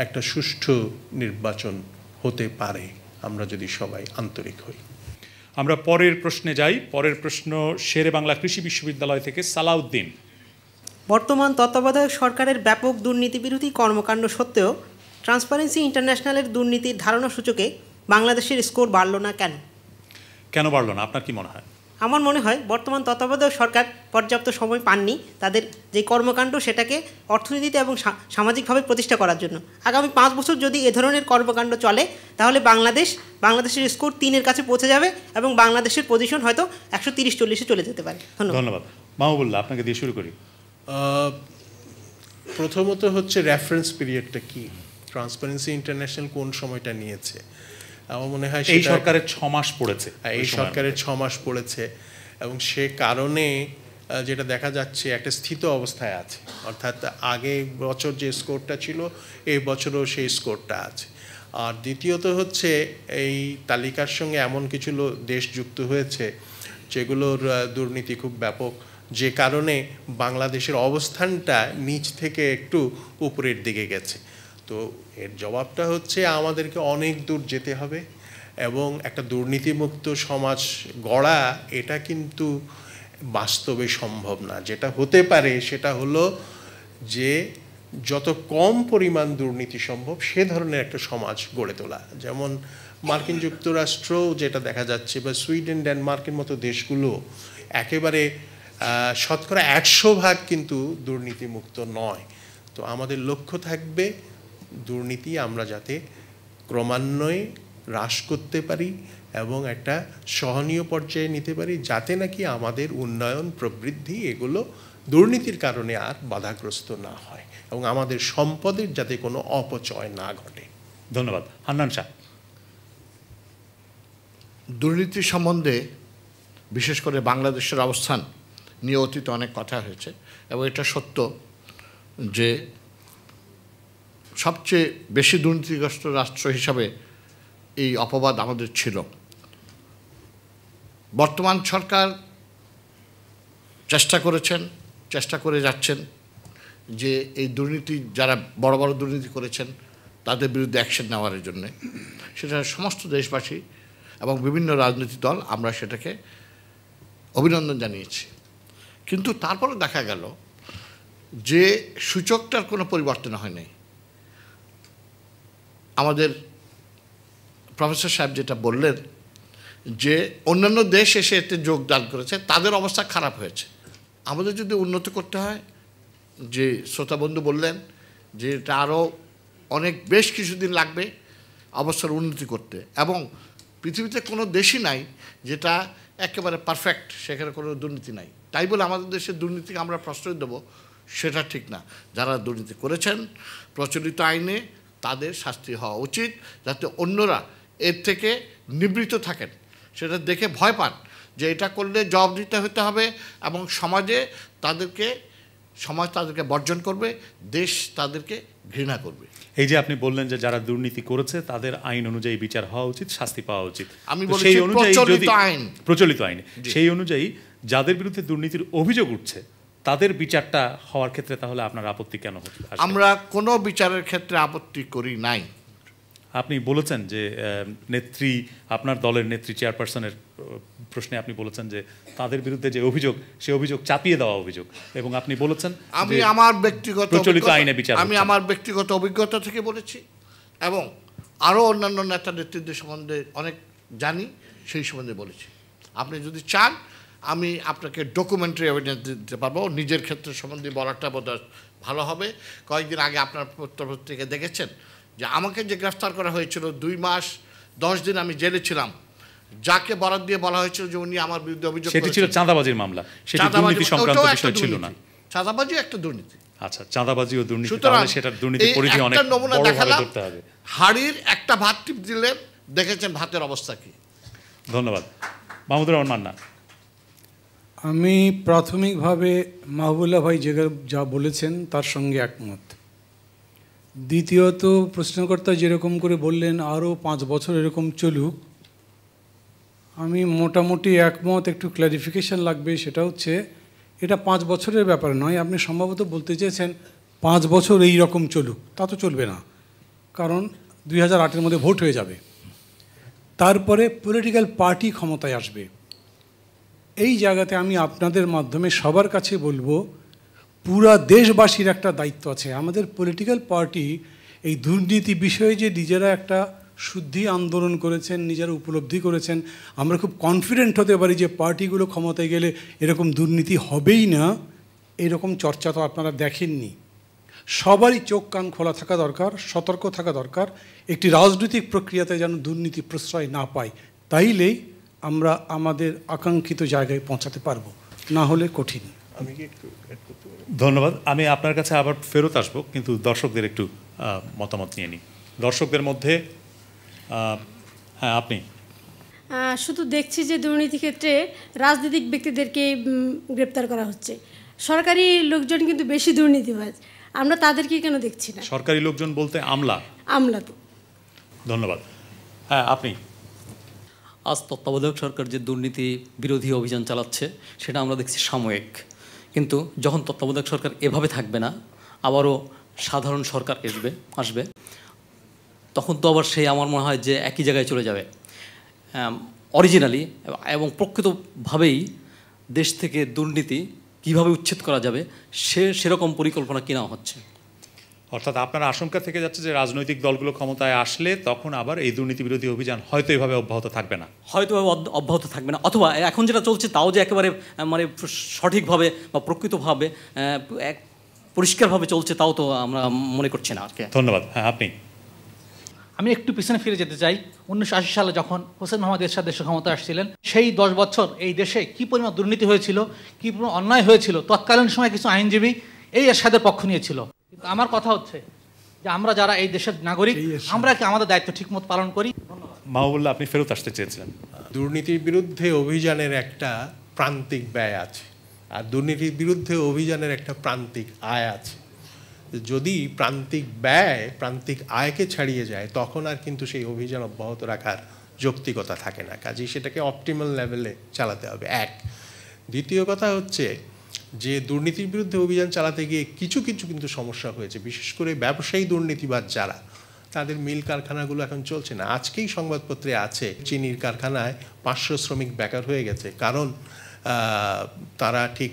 একটা সুষ্ঠু নির্বাচন হতে পারে আমরা যদি সবাই আন্তরিক হই আমরা পরের প্রশ্নে যাই পরের প্রশ্ন শেরে বাংলা কৃষি বিশ্ববিদ্যালয় থেকে সালাউদ্দিন বর্তমান তত্ত্বাবধায়ক সরকারের ব্যাপক দুর্নীতি বিরোধী কর্মকাণ্ড সত্ত্বেও ট্রান্সপারেন্সি ইন্টারন্যাশনালের দুর্নীতির ধারণা সূচকে বাংলাদেশের স্কোর বাড়ল না কেন কেন বাড়ল না আপনার কি মনে হয় আমার মনে হয় বর্তমান তত্ত্বাবধায়ক সরকার পর্যাপ্ত সময় পাননি তাদের যে কর্মকাণ্ড সেটাকে অর্থনীতিতে এবং সামাজিকভাবে প্রতিষ্ঠা করার জন্য আগামী পাঁচ বছর যদি এ ধরনের কর্মকাণ্ড চলে তাহলে বাংলাদেশ বাংলাদেশের স্কোর তিনের কাছে পৌঁছে যাবে এবং বাংলাদেশের পজিশন হয়তো একশো তিরিশ চল্লিশে চলে যেতে পারে ধন্যবাদ ধন্যবাদ মাহবুল্লাহ আপনাকে দিয়ে শুরু করি প্রথমত হচ্ছে রেফারেন্স পিরিয়ডটা কি ট্রান্সপারেন্সি ইন্টারন্যাশনাল কোন সময়টা নিয়েছে আমার মনে হয় এই সরকারের ছ মাস পড়েছে হ্যাঁ, এই সরকারের ছ মাস পড়েছে এবং সে কারণে যেটা দেখা যাচ্ছে একটা স্থিত অবস্থায় আছে অর্থাৎ আগে বছর যে স্কোরটা ছিল এই বছরও সেই স্কোরটা আছে আর দ্বিতীয়ত হচ্ছে এই তালিকার সঙ্গে এমন কিছু দেশ যুক্ত হয়েছে যেগুলোর দুর্নীতি খুব ব্যাপক যে কারণে বাংলাদেশের অবস্থানটা নিচ থেকে একটু উপরের দিকে গেছে তো এর জবাবটা হচ্ছে আমাদেরকে অনেক দূর যেতে হবে এবং একটা দুর্নীতিমুক্ত সমাজ গড়া এটা কিন্তু বাস্তবে সম্ভব না যেটা হতে পারে সেটা হলো যে যত কম পরিমাণ দুর্নীতি সম্ভব সে ধরনের একটা সমাজ গড়ে তোলা যেমন মার্কিন যুক্তরাষ্ট্র যেটা দেখা যাচ্ছে বা সুইডেন ডেনমার্কের মতো দেশগুলো একেবারে শতকরা একশো ভাগ কিন্তু দুর্নীতিমুক্ত নয় তো আমাদের লক্ষ্য থাকবে দুর্নীতি আমরা যাতে ক্রমান্বয়ে হ্রাস করতে পারি এবং একটা সহনীয় পর্যায়ে নিতে পারি যাতে নাকি আমাদের উন্নয়ন প্রবৃদ্ধি এগুলো দুর্নীতির কারণে আর বাধাগ্রস্ত না হয় এবং আমাদের সম্পদের যাতে কোনো অপচয় না ঘটে ধন্যবাদ হান্নান শাহ দুর্নীতি সম্বন্ধে বিশেষ করে বাংলাদেশের অবস্থান নিয়ে অতীত অনেক কথা হয়েছে এবং এটা সত্য যে সবচেয়ে বেশি দুর্নীতিগ্রস্ত রাষ্ট্র হিসাবে এই অপবাদ আমাদের ছিল বর্তমান সরকার চেষ্টা করেছেন চেষ্টা করে যাচ্ছেন যে এই দুর্নীতি যারা বড় বড় দুর্নীতি করেছেন তাদের বিরুদ্ধে অ্যাকশন নেওয়ার জন্যে সেটা সমস্ত দেশবাসী এবং বিভিন্ন রাজনৈতিক দল আমরা সেটাকে অভিনন্দন জানিয়েছি কিন্তু তারপরে দেখা গেল যে সূচকটার কোনো পরিবর্তন হয় নাই আমাদের প্রফেসর সাহেব যেটা বললেন যে অন্যান্য দেশ এসে এতে যোগদান করেছে তাদের অবস্থা খারাপ হয়েছে আমাদের যদি উন্নত করতে হয় যে শ্রোতাবন্ধু বললেন যে এটা আরও অনেক বেশ কিছুদিন লাগবে অবস্থার উন্নতি করতে এবং পৃথিবীতে কোনো দেশই নাই যেটা একেবারে পারফেক্ট সেখানে কোনো দুর্নীতি নাই তাই বলে আমাদের দেশে দুর্নীতিকে আমরা প্রশ্রয় দেবো সেটা ঠিক না যারা দুর্নীতি করেছেন প্রচলিত আইনে তাদের শাস্তি হওয়া উচিত যাতে অন্যরা এর থেকে নিবৃত থাকেন সেটা দেখে ভয় পান যে এটা করলে জব দিতে হতে হবে এবং সমাজে তাদেরকে সমাজ তাদেরকে বর্জন করবে দেশ তাদেরকে ঘৃণা করবে এই যে আপনি বললেন যে যারা দুর্নীতি করেছে তাদের আইন অনুযায়ী বিচার হওয়া উচিত শাস্তি পাওয়া উচিত আমি সেই অনুযায়ী প্রচলিত আইন প্রচলিত আইন সেই অনুযায়ী যাদের বিরুদ্ধে দুর্নীতির অভিযোগ উঠছে তাদের বিচারটা হওয়ার ক্ষেত্রে তাহলে আপনার আপত্তি কেন আমরা কোনো বিচারের ক্ষেত্রে আপত্তি করি নাই আপনি বলেছেন যে নেত্রী আপনার দলের নেত্রী চেয়ারপারসনের প্রশ্নে আপনি বলেছেন যে তাদের বিরুদ্ধে যে অভিযোগ সে অভিযোগ চাপিয়ে দেওয়া অভিযোগ এবং আপনি বলেছেন আমি আমার ব্যক্তিগত প্রচলিত আইনে বিচার আমি আমার ব্যক্তিগত অভিজ্ঞতা থেকে বলেছি এবং আরও অন্যান্য নেতা নেতৃত্বের সম্বন্ধে অনেক জানি সেই সম্বন্ধে বলেছি আপনি যদি চান আমি আপনাকে ডকুমেন্টারি এভিডেন্স দিতে পারবো নিজের ক্ষেত্রে সম্বন্ধে বলাটা বোধ ভালো হবে কয়েকদিন আগে আপনার পত্রপত্রিকা দেখেছেন যে আমাকে যে গ্রেফতার করা হয়েছিল দুই মাস দশ দিন আমি জেলে ছিলাম যাকে বরাদ দিয়ে বলা হয়েছিল যে উনি আমার বিরুদ্ধে অভিযোগ ছিল চাঁদাবাজির মামলা মানে ছিল না চাঁদাবাজি একটা দুর্নীতি আচ্ছা চাঁদাবাজি ও দুর্নীতি তাহলে সেটা দুর্নীতি পরিধি অনেক নমুনা দেখালাম হাড়ির একটা ভাত টিপ দেখেছেন ভাতের অবস্থা কি ধন্যবাদ মাহমুদুর রহমান না আমি প্রাথমিকভাবে মাহবুল্লা ভাই যে যা বলেছেন তার সঙ্গে একমত দ্বিতীয়ত প্রশ্নকর্তা যেরকম করে বললেন আরও পাঁচ বছর এরকম চলুক আমি মোটামুটি একমত একটু ক্ল্যারিফিকেশান লাগবে সেটা হচ্ছে এটা পাঁচ বছরের ব্যাপার নয় আপনি সম্ভবত বলতে চেয়েছেন পাঁচ বছর এই রকম চলুক তা তো চলবে না কারণ দুই হাজার মধ্যে ভোট হয়ে যাবে তারপরে পলিটিক্যাল পার্টি ক্ষমতায় আসবে এই জায়গাতে আমি আপনাদের মাধ্যমে সবার কাছে বলবো পুরা দেশবাসীর একটা দায়িত্ব আছে আমাদের পলিটিক্যাল পার্টি এই দুর্নীতি বিষয়ে যে নিজেরা একটা শুদ্ধি আন্দোলন করেছেন নিজেরা উপলব্ধি করেছেন আমরা খুব কনফিডেন্ট হতে পারি যে পার্টিগুলো ক্ষমতায় গেলে এরকম দুর্নীতি হবেই না এরকম চর্চা তো আপনারা দেখেননি সবারই চোখ কান খোলা থাকা দরকার সতর্ক থাকা দরকার একটি রাজনৈতিক প্রক্রিয়াতে যেন দুর্নীতি প্রশ্রয় না পায় তাইলেই আমরা আমাদের আকাঙ্ক্ষিত জায়গায় পৌঁছাতে পারব না হলে কঠিন আমি ধন্যবাদ আমি আপনার কাছে আবার ফেরত আসব কিন্তু দর্শকদের একটু মতামত নিয়ে নিই দর্শকদের মধ্যে হ্যাঁ আপনি শুধু দেখছি যে দুর্নীতি ক্ষেত্রে রাজনৈতিক ব্যক্তিদেরকে গ্রেপ্তার করা হচ্ছে সরকারি লোকজন কিন্তু বেশি দুর্নীতিবাজ আমরা তাদেরকে কেন দেখছি না সরকারি লোকজন বলতে আমলা আমলা তো ধন্যবাদ হ্যাঁ আপনি আজ তত্ত্বাবধায়ক সরকার যে দুর্নীতি বিরোধী অভিযান চালাচ্ছে সেটা আমরা দেখছি সাময়িক কিন্তু যখন তত্ত্বাবধায়ক সরকার এভাবে থাকবে না আবারও সাধারণ সরকার আসবে আসবে তখন তো আবার সেই আমার মনে হয় যে একই জায়গায় চলে যাবে অরিজিনালি এবং প্রকৃতভাবেই দেশ থেকে দুর্নীতি কিভাবে উচ্ছেদ করা যাবে সে সেরকম পরিকল্পনা কিনা হচ্ছে অর্থাৎ আপনার আশঙ্কা থেকে যাচ্ছে যে রাজনৈতিক দলগুলো ক্ষমতায় আসলে তখন আবার এই দুর্নীতি বিরোধী অভিযান হয়তো এভাবে অব্যাহত থাকবে না হয়তো অব্যাহত থাকবে না অথবা এখন যেটা চলছে তাও যে একেবারে মানে সঠিকভাবে বা প্রকৃতভাবে পরিষ্কারভাবে চলছে তাও তো আমরা মনে করছি না আজকে ধন্যবাদ হ্যাঁ আপনি আমি একটু পিছনে ফিরে যেতে চাই উনিশশো আশি সালে যখন হোসেন মোহাম্মদ এরশাদ দেশে ক্ষমতা আসছিলেন সেই দশ বছর এই দেশে কী পরিমাণ দুর্নীতি হয়েছিল কী পরিমাণ অন্যায় হয়েছিল তৎকালীন সময় কিছু আইনজীবী এই এরশাদের পক্ষ নিয়েছিল আমার কথা হচ্ছে যে আমরা যারা এই দেশের নাগরিক আমরা কি আমাদের দায়িত্ব ঠিকমতো পালন করি মাহবুল্লাহ আপনি ফেরত আসতে চেয়েছিলেন দুর্নীতির বিরুদ্ধে অভিযানের একটা প্রান্তিক ব্যয় আছে আর দুর্নীতির বিরুদ্ধে অভিযানের একটা প্রান্তিক আয় আছে যদি প্রান্তিক ব্যয় প্রান্তিক আয়কে ছাড়িয়ে যায় তখন আর কিন্তু সেই অভিযান অব্যাহত রাখার যৌক্তিকতা থাকে না কাজেই সেটাকে অপটিমাল লেভেলে চালাতে হবে এক দ্বিতীয় কথা হচ্ছে যে দুর্নীতির বিরুদ্ধে অভিযান চালাতে গিয়ে কিছু কিছু কিন্তু সমস্যা হয়েছে বিশেষ করে ব্যবসায়ী দুর্নীতিবাদ যারা তাদের মিল কারখানাগুলো এখন চলছে না আজকেই সংবাদপত্রে আছে চিনির কারখানায় পাঁচশো শ্রমিক বেকার হয়ে গেছে কারণ তারা ঠিক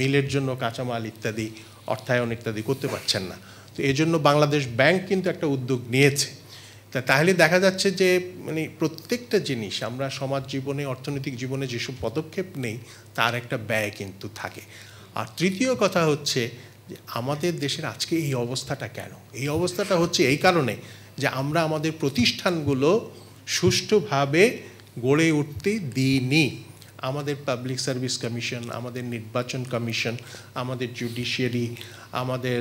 মিলের জন্য কাঁচামাল ইত্যাদি অর্থায়ন ইত্যাদি করতে পারছেন না তো এই জন্য বাংলাদেশ ব্যাংক কিন্তু একটা উদ্যোগ নিয়েছে তা তাহলে দেখা যাচ্ছে যে মানে প্রত্যেকটা জিনিস আমরা সমাজ জীবনে অর্থনৈতিক জীবনে যেসব পদক্ষেপ নেই তার একটা ব্যয় কিন্তু থাকে আর তৃতীয় কথা হচ্ছে যে আমাদের দেশের আজকে এই অবস্থাটা কেন এই অবস্থাটা হচ্ছে এই কারণে যে আমরা আমাদের প্রতিষ্ঠানগুলো সুষ্ঠুভাবে গড়ে উঠতে দিইনি আমাদের পাবলিক সার্ভিস কমিশন আমাদের নির্বাচন কমিশন আমাদের জুডিশিয়ারি আমাদের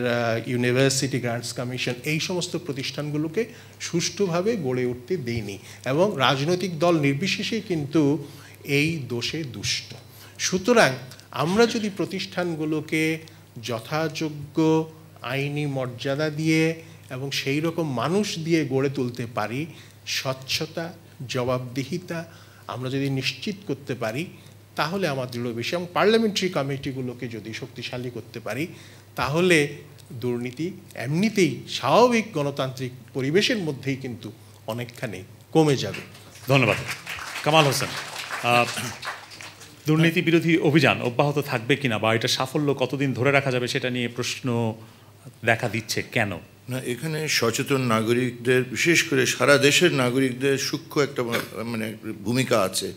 ইউনিভার্সিটি গ্রান্টস কমিশন এই সমস্ত প্রতিষ্ঠানগুলোকে সুষ্ঠুভাবে গড়ে উঠতে দেয়নি এবং রাজনৈতিক দল নির্বিশেষে কিন্তু এই দোষে দুষ্ট সুতরাং আমরা যদি প্রতিষ্ঠানগুলোকে যথাযোগ্য আইনি মর্যাদা দিয়ে এবং সেই রকম মানুষ দিয়ে গড়ে তুলতে পারি স্বচ্ছতা জবাবদিহিতা আমরা যদি নিশ্চিত করতে পারি তাহলে আমার দৃঢ় বেশি এবং পার্লামেন্টারি কমিটিগুলোকে যদি শক্তিশালী করতে পারি তাহলে দুর্নীতি এমনিতেই স্বাভাবিক গণতান্ত্রিক পরিবেশের মধ্যেই কিন্তু অনেকখানি কমে যাবে ধন্যবাদ কামাল হোসেন দুর্নীতি বিরোধী অভিযান অব্যাহত থাকবে কিনা বা এটা সাফল্য কতদিন ধরে রাখা যাবে সেটা নিয়ে প্রশ্ন দেখা দিচ্ছে কেন না এখানে সচেতন নাগরিকদের বিশেষ করে সারা দেশের নাগরিকদের সূক্ষ্ম একটা মানে ভূমিকা আছে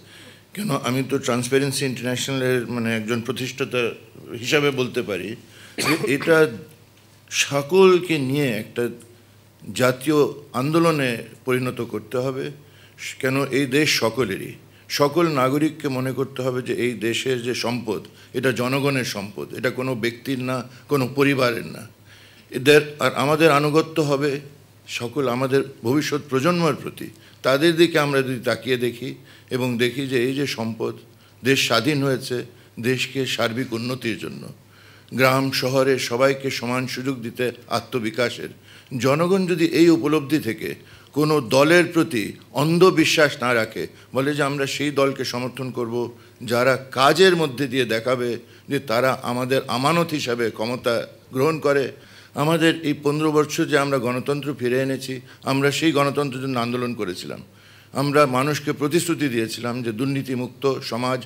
কেন আমি তো ট্রান্সপারেন্সি ইন্টারন্যাশনালের মানে একজন প্রতিষ্ঠাতা হিসাবে বলতে পারি যে এটা সকলকে নিয়ে একটা জাতীয় আন্দোলনে পরিণত করতে হবে কেন এই দেশ সকলেরই সকল নাগরিককে মনে করতে হবে যে এই দেশের যে সম্পদ এটা জনগণের সম্পদ এটা কোনো ব্যক্তির না কোনো পরিবারের না এদের আর আমাদের আনুগত্য হবে সকল আমাদের ভবিষ্যৎ প্রজন্মের প্রতি তাদের দিকে আমরা যদি তাকিয়ে দেখি এবং দেখি যে এই যে সম্পদ দেশ স্বাধীন হয়েছে দেশকে সার্বিক উন্নতির জন্য গ্রাম শহরে সবাইকে সমান সুযোগ দিতে আত্মবিকাশের জনগণ যদি এই উপলব্ধি থেকে কোনো দলের প্রতি অন্ধবিশ্বাস না রাখে বলে যে আমরা সেই দলকে সমর্থন করব যারা কাজের মধ্যে দিয়ে দেখাবে যে তারা আমাদের আমানত হিসাবে ক্ষমতা গ্রহণ করে আমাদের এই পনেরো বছর যে আমরা গণতন্ত্র ফিরে এনেছি আমরা সেই গণতন্ত্রের জন্য আন্দোলন করেছিলাম আমরা মানুষকে প্রতিশ্রুতি দিয়েছিলাম যে দুর্নীতিমুক্ত সমাজ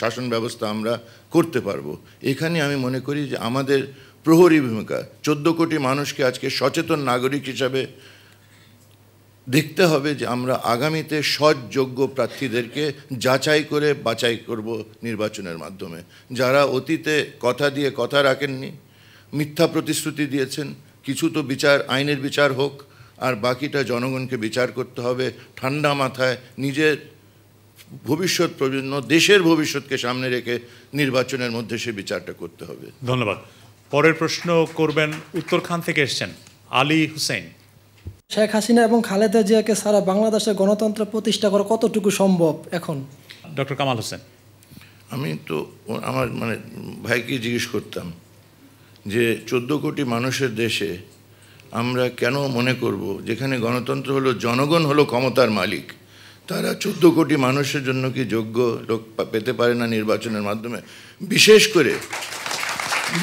শাসন ব্যবস্থা আমরা করতে পারবো এখানে আমি মনে করি যে আমাদের প্রহরী ভূমিকা চোদ্দো কোটি মানুষকে আজকে সচেতন নাগরিক হিসাবে দেখতে হবে যে আমরা আগামীতে সৎযোগ্য প্রার্থীদেরকে যাচাই করে বাছাই করব নির্বাচনের মাধ্যমে যারা অতীতে কথা দিয়ে কথা রাখেননি মিথ্যা প্রতিশ্রুতি দিয়েছেন কিছু তো বিচার আইনের বিচার হোক আর বাকিটা জনগণকে বিচার করতে হবে ঠান্ডা মাথায় নিজের ভবিষ্যৎ প্রজন্ম দেশের ভবিষ্যৎকে সামনে রেখে নির্বাচনের মধ্যে সে বিচারটা করতে হবে ধন্যবাদ পরের প্রশ্ন করবেন উত্তরখান থেকে এসছেন আলী হুসেন শেখ হাসিনা এবং খালেদা জিয়াকে সারা বাংলাদেশে গণতন্ত্র প্রতিষ্ঠা করা কতটুকু সম্ভব এখন ডক্টর কামাল হোসেন আমি তো আমার মানে ভাইকে জিজ্ঞেস করতাম যে চোদ্দ কোটি মানুষের দেশে আমরা কেন মনে করব যেখানে গণতন্ত্র হলো জনগণ হলো ক্ষমতার মালিক তারা চোদ্দ কোটি মানুষের জন্য কি যোগ্য লোক পেতে পারে না নির্বাচনের মাধ্যমে বিশেষ করে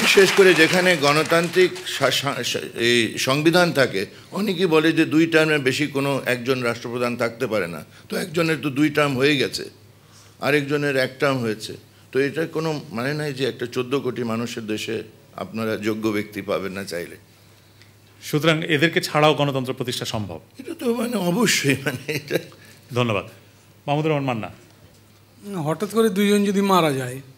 বিশেষ করে যেখানে গণতান্ত্রিক এই সংবিধান থাকে অনেকেই বলে যে দুই টার্মের বেশি কোনো একজন রাষ্ট্রপ্রধান থাকতে পারে না তো একজনের তো দুই টার্ম হয়ে গেছে আরেকজনের এক টার্ম হয়েছে তো এটা কোনো মানে নাই যে একটা চোদ্দ কোটি মানুষের দেশে আপনারা যোগ্য ব্যক্তি পাবেন না চাইলে সুতরাং এদেরকে ছাড়াও গণতন্ত্র প্রতিষ্ঠা সম্ভব এটা তো মানে অবশ্যই মানে এটা ধন্যবাদ মাহমুদুর রহমান মান্না হঠাৎ করে দুইজন যদি মারা যায়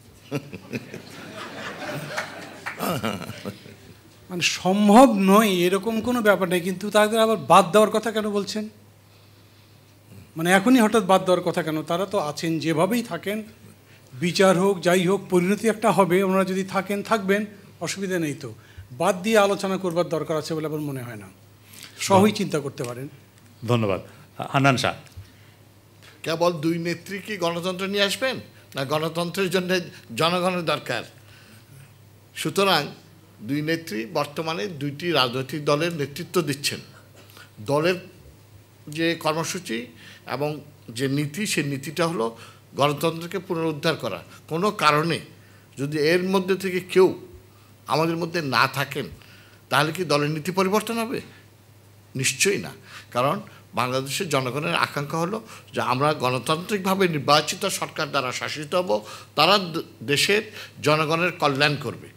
মানে সম্ভব নয় এরকম কোনো ব্যাপার নেই কিন্তু তাদের আবার বাদ দেওয়ার কথা কেন বলছেন মানে এখনই হঠাৎ বাদ দেওয়ার কথা কেন তারা তো আছেন যেভাবেই থাকেন বিচার হোক যাই হোক পরিণতি একটা হবে ওনারা যদি থাকেন থাকবেন অসুবিধা নেই তো বাদ দিয়ে আলোচনা করবার দরকার আছে বলে আমার মনে হয় না সহই চিন্তা করতে পারেন ধন্যবাদ আনান শাহ কেবল দুই নেত্রী কি গণতন্ত্র নিয়ে আসবেন না গণতন্ত্রের জন্য জনগণের দরকার সুতরাং দুই নেত্রী বর্তমানে দুইটি রাজনৈতিক দলের নেতৃত্ব দিচ্ছেন দলের যে কর্মসূচি এবং যে নীতি সেই নীতিটা হলো গণতন্ত্রকে পুনরুদ্ধার করা কোনো কারণে যদি এর মধ্যে থেকে কেউ আমাদের মধ্যে না থাকেন তাহলে কি দলের নীতি পরিবর্তন হবে নিশ্চয়ই না কারণ বাংলাদেশের জনগণের আকাঙ্ক্ষা হলো যে আমরা গণতান্ত্রিকভাবে নির্বাচিত সরকার দ্বারা শাসিত হব তারা দেশের জনগণের কল্যাণ করবে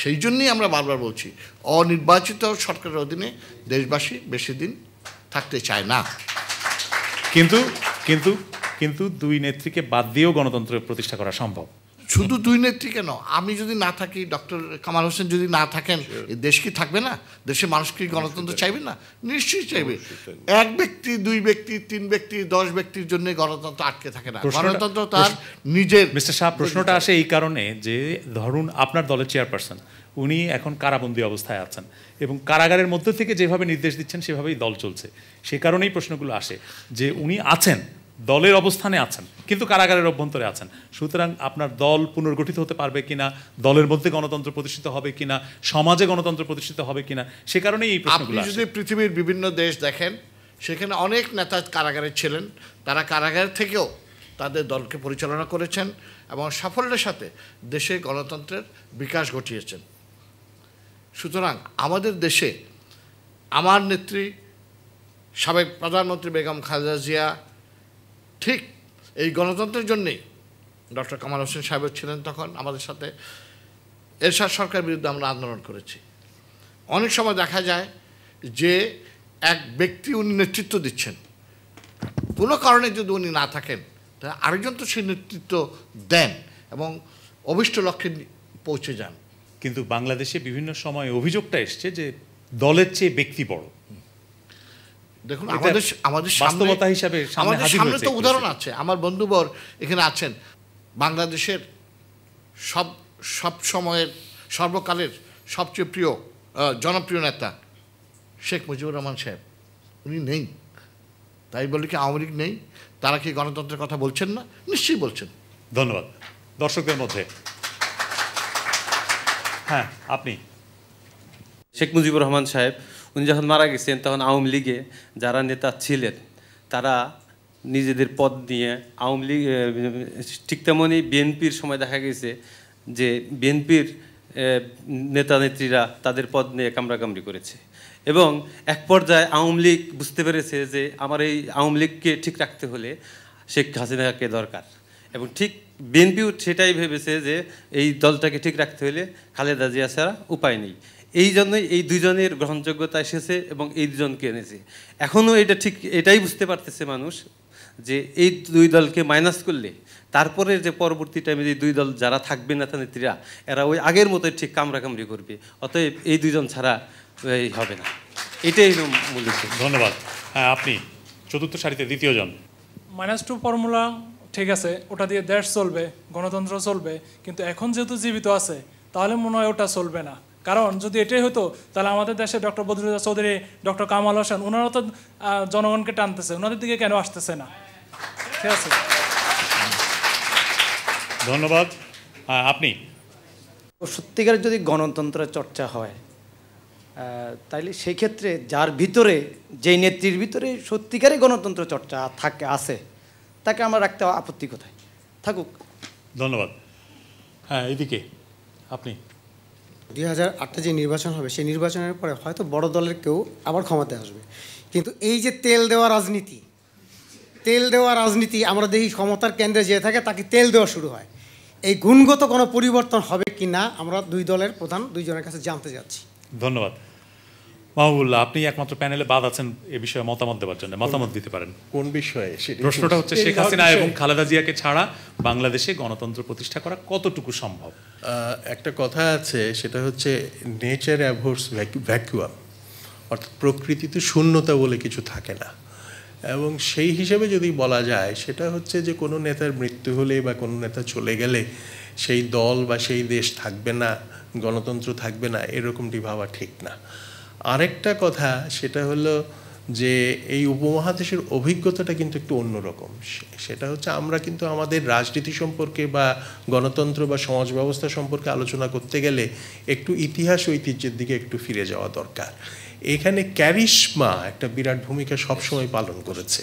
সেই জন্যই আমরা বারবার বলছি অনির্বাচিত সরকারের অধীনে দেশবাসী বেশি দিন থাকতে চায় না কিন্তু কিন্তু কিন্তু দুই নেত্রীকে বাদ দিয়েও গণতন্ত্র প্রতিষ্ঠা করা সম্ভব শুধু দুই নেত্রী কেন আমি যদি না থাকি ডক্টর কামাল হোসেন যদি না থাকেন দেশ কি থাকবে না দেশের মানুষ কি গণতন্ত্র চাইবে না নিশ্চয়ই চাইবে এক ব্যক্তি দুই ব্যক্তি তিন ব্যক্তি দশ ব্যক্তির জন্য গণতন্ত্র আটকে থাকে না গণতন্ত্র তার নিজের মিস্টার শাহ প্রশ্নটা আসে এই কারণে যে ধরুন আপনার দলের চেয়ারপারসন উনি এখন কারাবন্দী অবস্থায় আছেন এবং কারাগারের মধ্য থেকে যেভাবে নির্দেশ দিচ্ছেন সেভাবেই দল চলছে সে কারণেই প্রশ্নগুলো আসে যে উনি আছেন দলের অবস্থানে আছেন কিন্তু কারাগারের অভ্যন্তরে আছেন সুতরাং আপনার দল পুনর্গঠিত হতে পারবে কিনা দলের মধ্যে গণতন্ত্র প্রতিষ্ঠিত হবে কিনা সমাজে গণতন্ত্র প্রতিষ্ঠিত হবে কিনা সে কারণে এই আপনি যদি পৃথিবীর বিভিন্ন দেশ দেখেন সেখানে অনেক নেতা কারাগারে ছিলেন তারা কারাগার থেকেও তাদের দলকে পরিচালনা করেছেন এবং সাফল্যের সাথে দেশে গণতন্ত্রের বিকাশ ঘটিয়েছেন সুতরাং আমাদের দেশে আমার নেত্রী সাবেক প্রধানমন্ত্রী বেগম খালেদা জিয়া ঠিক এই গণতন্ত্রের জন্যেই ডক্টর কামাল হোসেন সাহেব ছিলেন তখন আমাদের সাথে এরশাদ সরকারের বিরুদ্ধে আমরা আন্দোলন করেছি অনেক সময় দেখা যায় যে এক ব্যক্তি উনি নেতৃত্ব দিচ্ছেন কোনো কারণে যদি উনি না থাকেন তাহলে আরেকজন তো সেই নেতৃত্ব দেন এবং অভিষ্ট লক্ষ্যে পৌঁছে যান কিন্তু বাংলাদেশে বিভিন্ন সময় অভিযোগটা এসছে যে দলের চেয়ে ব্যক্তি বড় দেখুন আমাদের আমাদের বাস্তবতা হিসাবে আমাদের সামনে তো উদাহরণ আছে আমার বন্ধুবর এখানে আছেন বাংলাদেশের সব সব সময়ের সর্বকালের সবচেয়ে প্রিয় জনপ্রিয় নেতা শেখ মুজিবুর রহমান সাহেব উনি নেই তাই বলে কি আওয়ামী লীগ নেই তারা কি গণতন্ত্রের কথা বলছেন না নিশ্চয়ই বলছেন ধন্যবাদ দর্শকদের মধ্যে হ্যাঁ আপনি শেখ মুজিবুর রহমান সাহেব উনি যখন মারা গেছেন তখন আওয়ামী লীগে যারা নেতা ছিলেন তারা নিজেদের পদ নিয়ে আওয়ামী লীগ ঠিক তেমনই বিএনপির সময় দেখা গেছে যে বিএনপির নেতা নেত্রীরা তাদের পদ নিয়ে কামড়াকামড়ি করেছে এবং এক পর্যায়ে আওয়ামী লীগ বুঝতে পেরেছে যে আমার এই আওয়ামী লীগকে ঠিক রাখতে হলে শেখ হাসিনাকে দরকার এবং ঠিক বিএনপিও সেটাই ভেবেছে যে এই দলটাকে ঠিক রাখতে হলে খালেদা জিয়া ছাড়া উপায় নেই এই জন্যই এই দুজনের গ্রহণযোগ্যতা এসেছে এবং এই দুজনকে এনেছে এখনও এটা ঠিক এটাই বুঝতে পারতেছে মানুষ যে এই দুই দলকে মাইনাস করলে তারপরে যে পরবর্তী টাইমে যে দুই দল যারা থাকবে নেতা নেত্রীরা এরা ওই আগের মতোই ঠিক কামড়াকামড়ি করবে অতএব এই দুজন ছাড়া হবে না এটাই মূল ধন্যবাদ হ্যাঁ আপনি চতুর্থ সারিতে দ্বিতীয়জন মাইনাস টু ফর্মুলা ঠিক আছে ওটা দিয়ে দেশ চলবে গণতন্ত্র চলবে কিন্তু এখন যেহেতু জীবিত আছে তাহলে মনে হয় ওটা চলবে না কারণ যদি এটাই হতো তাহলে আমাদের দেশে ডক্টর বদরুদ্দা চৌধুরী ডক্টর কামাল হোসেন ওনারা তো জনগণকে টানতেছে ওনাদের দিকে কেন আসতেছে না ঠিক আছে ধন্যবাদ আপনি সত্যিকার যদি গণতন্ত্রের চর্চা হয় তাইলে সেই ক্ষেত্রে যার ভিতরে যেই নেত্রীর ভিতরে সত্যিকারই গণতন্ত্র চর্চা থাকে আছে তাকে আমরা রাখতে আপত্তি কোথায় থাকুক ধন্যবাদ হ্যাঁ এদিকে আপনি দুই হাজার আটটা যে নির্বাচন হবে সেই নির্বাচনের পরে হয়তো বড় দলের কেউ আবার ক্ষমতায় আসবে কিন্তু এই যে তেল দেওয়া রাজনীতি তেল দেওয়া রাজনীতি আমরা দেখি ক্ষমতার কেন্দ্রে যেয়ে থাকে তাকে তেল দেওয়া শুরু হয় এই গুণগত কোনো পরিবর্তন হবে কি না আমরা দুই দলের প্রধান দুইজনের কাছে জানতে যাচ্ছি ধন্যবাদ মাহবুবুল্লাহ আপনি একমাত্র প্যানেলে বাদ আছেন এ বিষয়ে মতামত দেওয়ার জন্য মতামত দিতে পারেন কোন বিষয়ে প্রশ্নটা হচ্ছে শেখ হাসিনা এবং খালেদা জিয়াকে ছাড়া বাংলাদেশে গণতন্ত্র প্রতিষ্ঠা করা কতটুকু সম্ভব একটা কথা আছে সেটা হচ্ছে নেচার অ্যাভোর্স ভ্যাকুয়াম অর্থাৎ প্রকৃতিতে শূন্যতা বলে কিছু থাকে না এবং সেই হিসেবে যদি বলা যায় সেটা হচ্ছে যে কোনো নেতার মৃত্যু হলে বা কোনো নেতা চলে গেলে সেই দল বা সেই দেশ থাকবে না গণতন্ত্র থাকবে না এরকমটি ভাবা ঠিক না আরেকটা কথা সেটা হলো যে এই উপমহাদেশের অভিজ্ঞতাটা কিন্তু একটু অন্যরকম সেটা হচ্ছে আমরা কিন্তু আমাদের রাজনীতি সম্পর্কে বা গণতন্ত্র বা সমাজ ব্যবস্থা সম্পর্কে আলোচনা করতে গেলে একটু ইতিহাস ঐতিহ্যের দিকে একটু ফিরে যাওয়া দরকার এখানে ক্যারিশমা একটা বিরাট ভূমিকা সবসময় পালন করেছে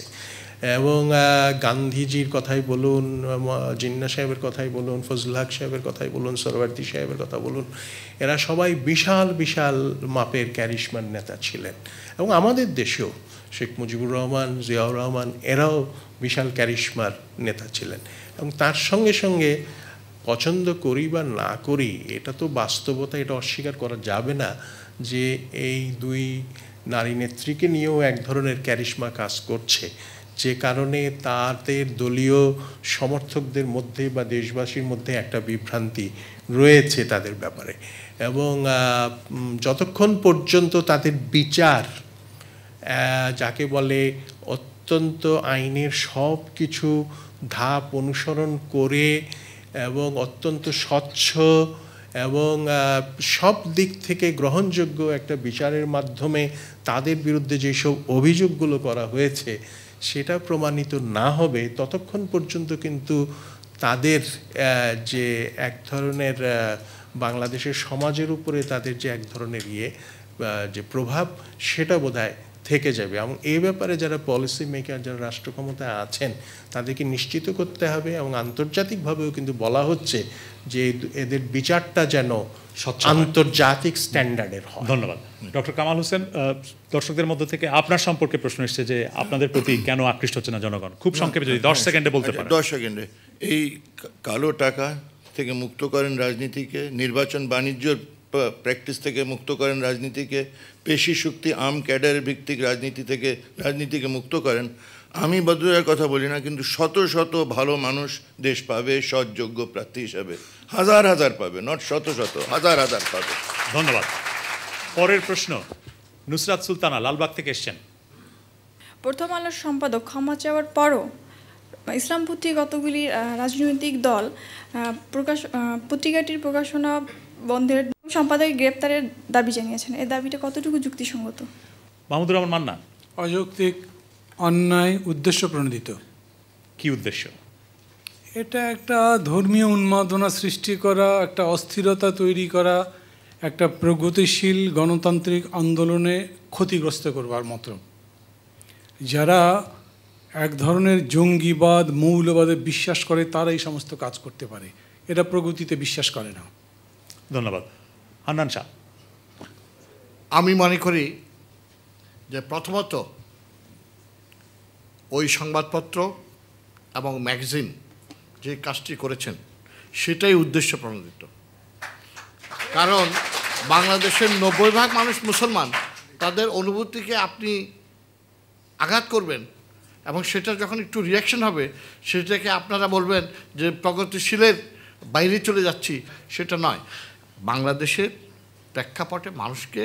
এবং গান্ধীজির কথাই বলুন জিন্না সাহেবের কথাই বলুন ফজল হক সাহেবের কথাই বলুন সরওয়ার্দি সাহেবের কথা বলুন এরা সবাই বিশাল বিশাল মাপের ক্যারিশমান নেতা ছিলেন এবং আমাদের দেশেও শেখ মুজিবুর রহমান জিয়াউর রহমান এরাও বিশাল ক্যারিশমার নেতা ছিলেন এবং তার সঙ্গে সঙ্গে পছন্দ করি বা না করি এটা তো বাস্তবতা এটা অস্বীকার করা যাবে না যে এই দুই নারী নেত্রীকে নিয়েও এক ধরনের ক্যারিশমা কাজ করছে যে কারণে তাদের দলীয় সমর্থকদের মধ্যে বা দেশবাসীর মধ্যে একটা বিভ্রান্তি রয়েছে তাদের ব্যাপারে এবং যতক্ষণ পর্যন্ত তাদের বিচার যাকে বলে অত্যন্ত আইনের সব কিছু ধাপ অনুসরণ করে এবং অত্যন্ত স্বচ্ছ এবং সব দিক থেকে গ্রহণযোগ্য একটা বিচারের মাধ্যমে তাদের বিরুদ্ধে যেসব অভিযোগগুলো করা হয়েছে সেটা প্রমাণিত না হবে ততক্ষণ পর্যন্ত কিন্তু তাদের যে এক ধরনের বাংলাদেশের সমাজের উপরে তাদের যে এক ধরনের ইয়ে যে প্রভাব সেটা বোধ থেকে যাবে এবং এই ব্যাপারে যারা পলিসি মেকার যারা রাষ্ট্র ক্ষমতায় আছেন তাদেরকে নিশ্চিত করতে হবে এবং আন্তর্জাতিকভাবেও কিন্তু বলা হচ্ছে যে এদের বিচারটা যেন আন্তর্জাতিক স্ট্যান্ডার্ডের হয় ধন্যবাদ ডক্টর কামাল হোসেন দর্শকদের মধ্যে থেকে আপনার সম্পর্কে প্রশ্ন এসছে যে আপনাদের প্রতি কেন আকৃষ্ট হচ্ছে না জনগণ খুব সংক্ষেপে যদি দশ সেকেন্ডে বলতে আচ্ছা, পারেন দশ সেকেন্ডে এই কালো টাকা থেকে মুক্ত করেন রাজনীতিকে নির্বাচন বাণিজ্যর প্র্যাকটিস থেকে মুক্ত করেন রাজনীতিকে পেশি শক্তি আম ক্যাডার ভিত্তিক রাজনীতি থেকে রাজনীতিকে মুক্ত করেন আমি বদরুয়ার কথা বলি না কিন্তু শত শত ভালো মানুষ দেশ পাবে সৎযোগ্য প্রার্থী হিসাবে হাজার হাজার পাবে নট শত শত হাজার হাজার পাবে ধন্যবাদ পরের প্রশ্ন নুসরাত সুলতানা লালবাগ থেকে এসছেন প্রথম আলোর সম্পাদক ক্ষমা চাওয়ার পরও ইসলামপন্থী কতগুলি রাজনৈতিক দল প্রকাশ পত্রিকাটির প্রকাশনা বন্ধের সম্পাদক গ্রেপ্তারের দাবি জানিয়েছেন এই দাবিটা কতটুকু যুক্তিসঙ্গত মাহমুদুর রহমান মান্না অযৌক্তিক অন্যায় উদ্দেশ্য প্রণোদিত কি উদ্দেশ্য এটা একটা ধর্মীয় উন্মাদনা সৃষ্টি করা একটা অস্থিরতা তৈরি করা একটা প্রগতিশীল গণতান্ত্রিক আন্দোলনে ক্ষতিগ্রস্ত করবার মতো যারা এক ধরনের জঙ্গিবাদ মৌলবাদে বিশ্বাস করে তারা এই সমস্ত কাজ করতে পারে এটা প্রগতিতে বিশ্বাস করে না ধন্যবাদ হান্নান শাহ আমি মনে করি যে প্রথমত ওই সংবাদপত্র এবং ম্যাগাজিন যে কাজটি করেছেন সেটাই উদ্দেশ্য প্রণোদিত কারণ বাংলাদেশের নব্বই ভাগ মানুষ মুসলমান তাদের অনুভূতিকে আপনি আঘাত করবেন এবং সেটা যখন একটু রিয়াকশন হবে সেটাকে আপনারা বলবেন যে প্রগতিশীলের বাইরে চলে যাচ্ছি সেটা নয় বাংলাদেশের প্রেক্ষাপটে মানুষকে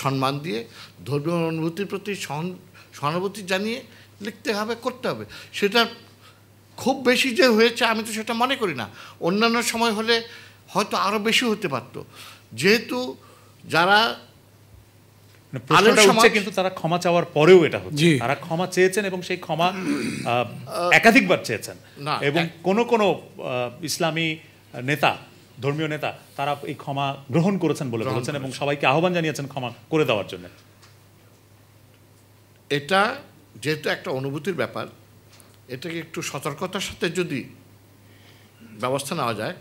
সম্মান দিয়ে ধর্মীয় অনুভূতির প্রতি সহানুভূতি জানিয়ে লিখতে হবে করতে হবে সেটা খুব বেশি যে হয়েছে আমি তো সেটা মনে করি না অন্যান্য সময় হলে হয়তো আরও বেশি হতে পারত যেহেতু যারা মানে কিন্তু তারা ক্ষমা চাওয়ার পরেও এটা হচ্ছে তারা ক্ষমা চেয়েছেন এবং সেই ক্ষমা একাধিকবার চেয়েছেন এবং কোন কোন ইসলামী নেতা ধর্মীয় নেতা তারা এই ক্ষমা গ্রহণ করেছেন বলে বলেছেন এবং সবাইকে আহ্বান জানিয়েছেন ক্ষমা করে দেওয়ার জন্য এটা যেহেতু একটা অনুভূতির ব্যাপার এটাকে একটু সতর্কতার সাথে যদি ব্যবস্থা নেওয়া যায়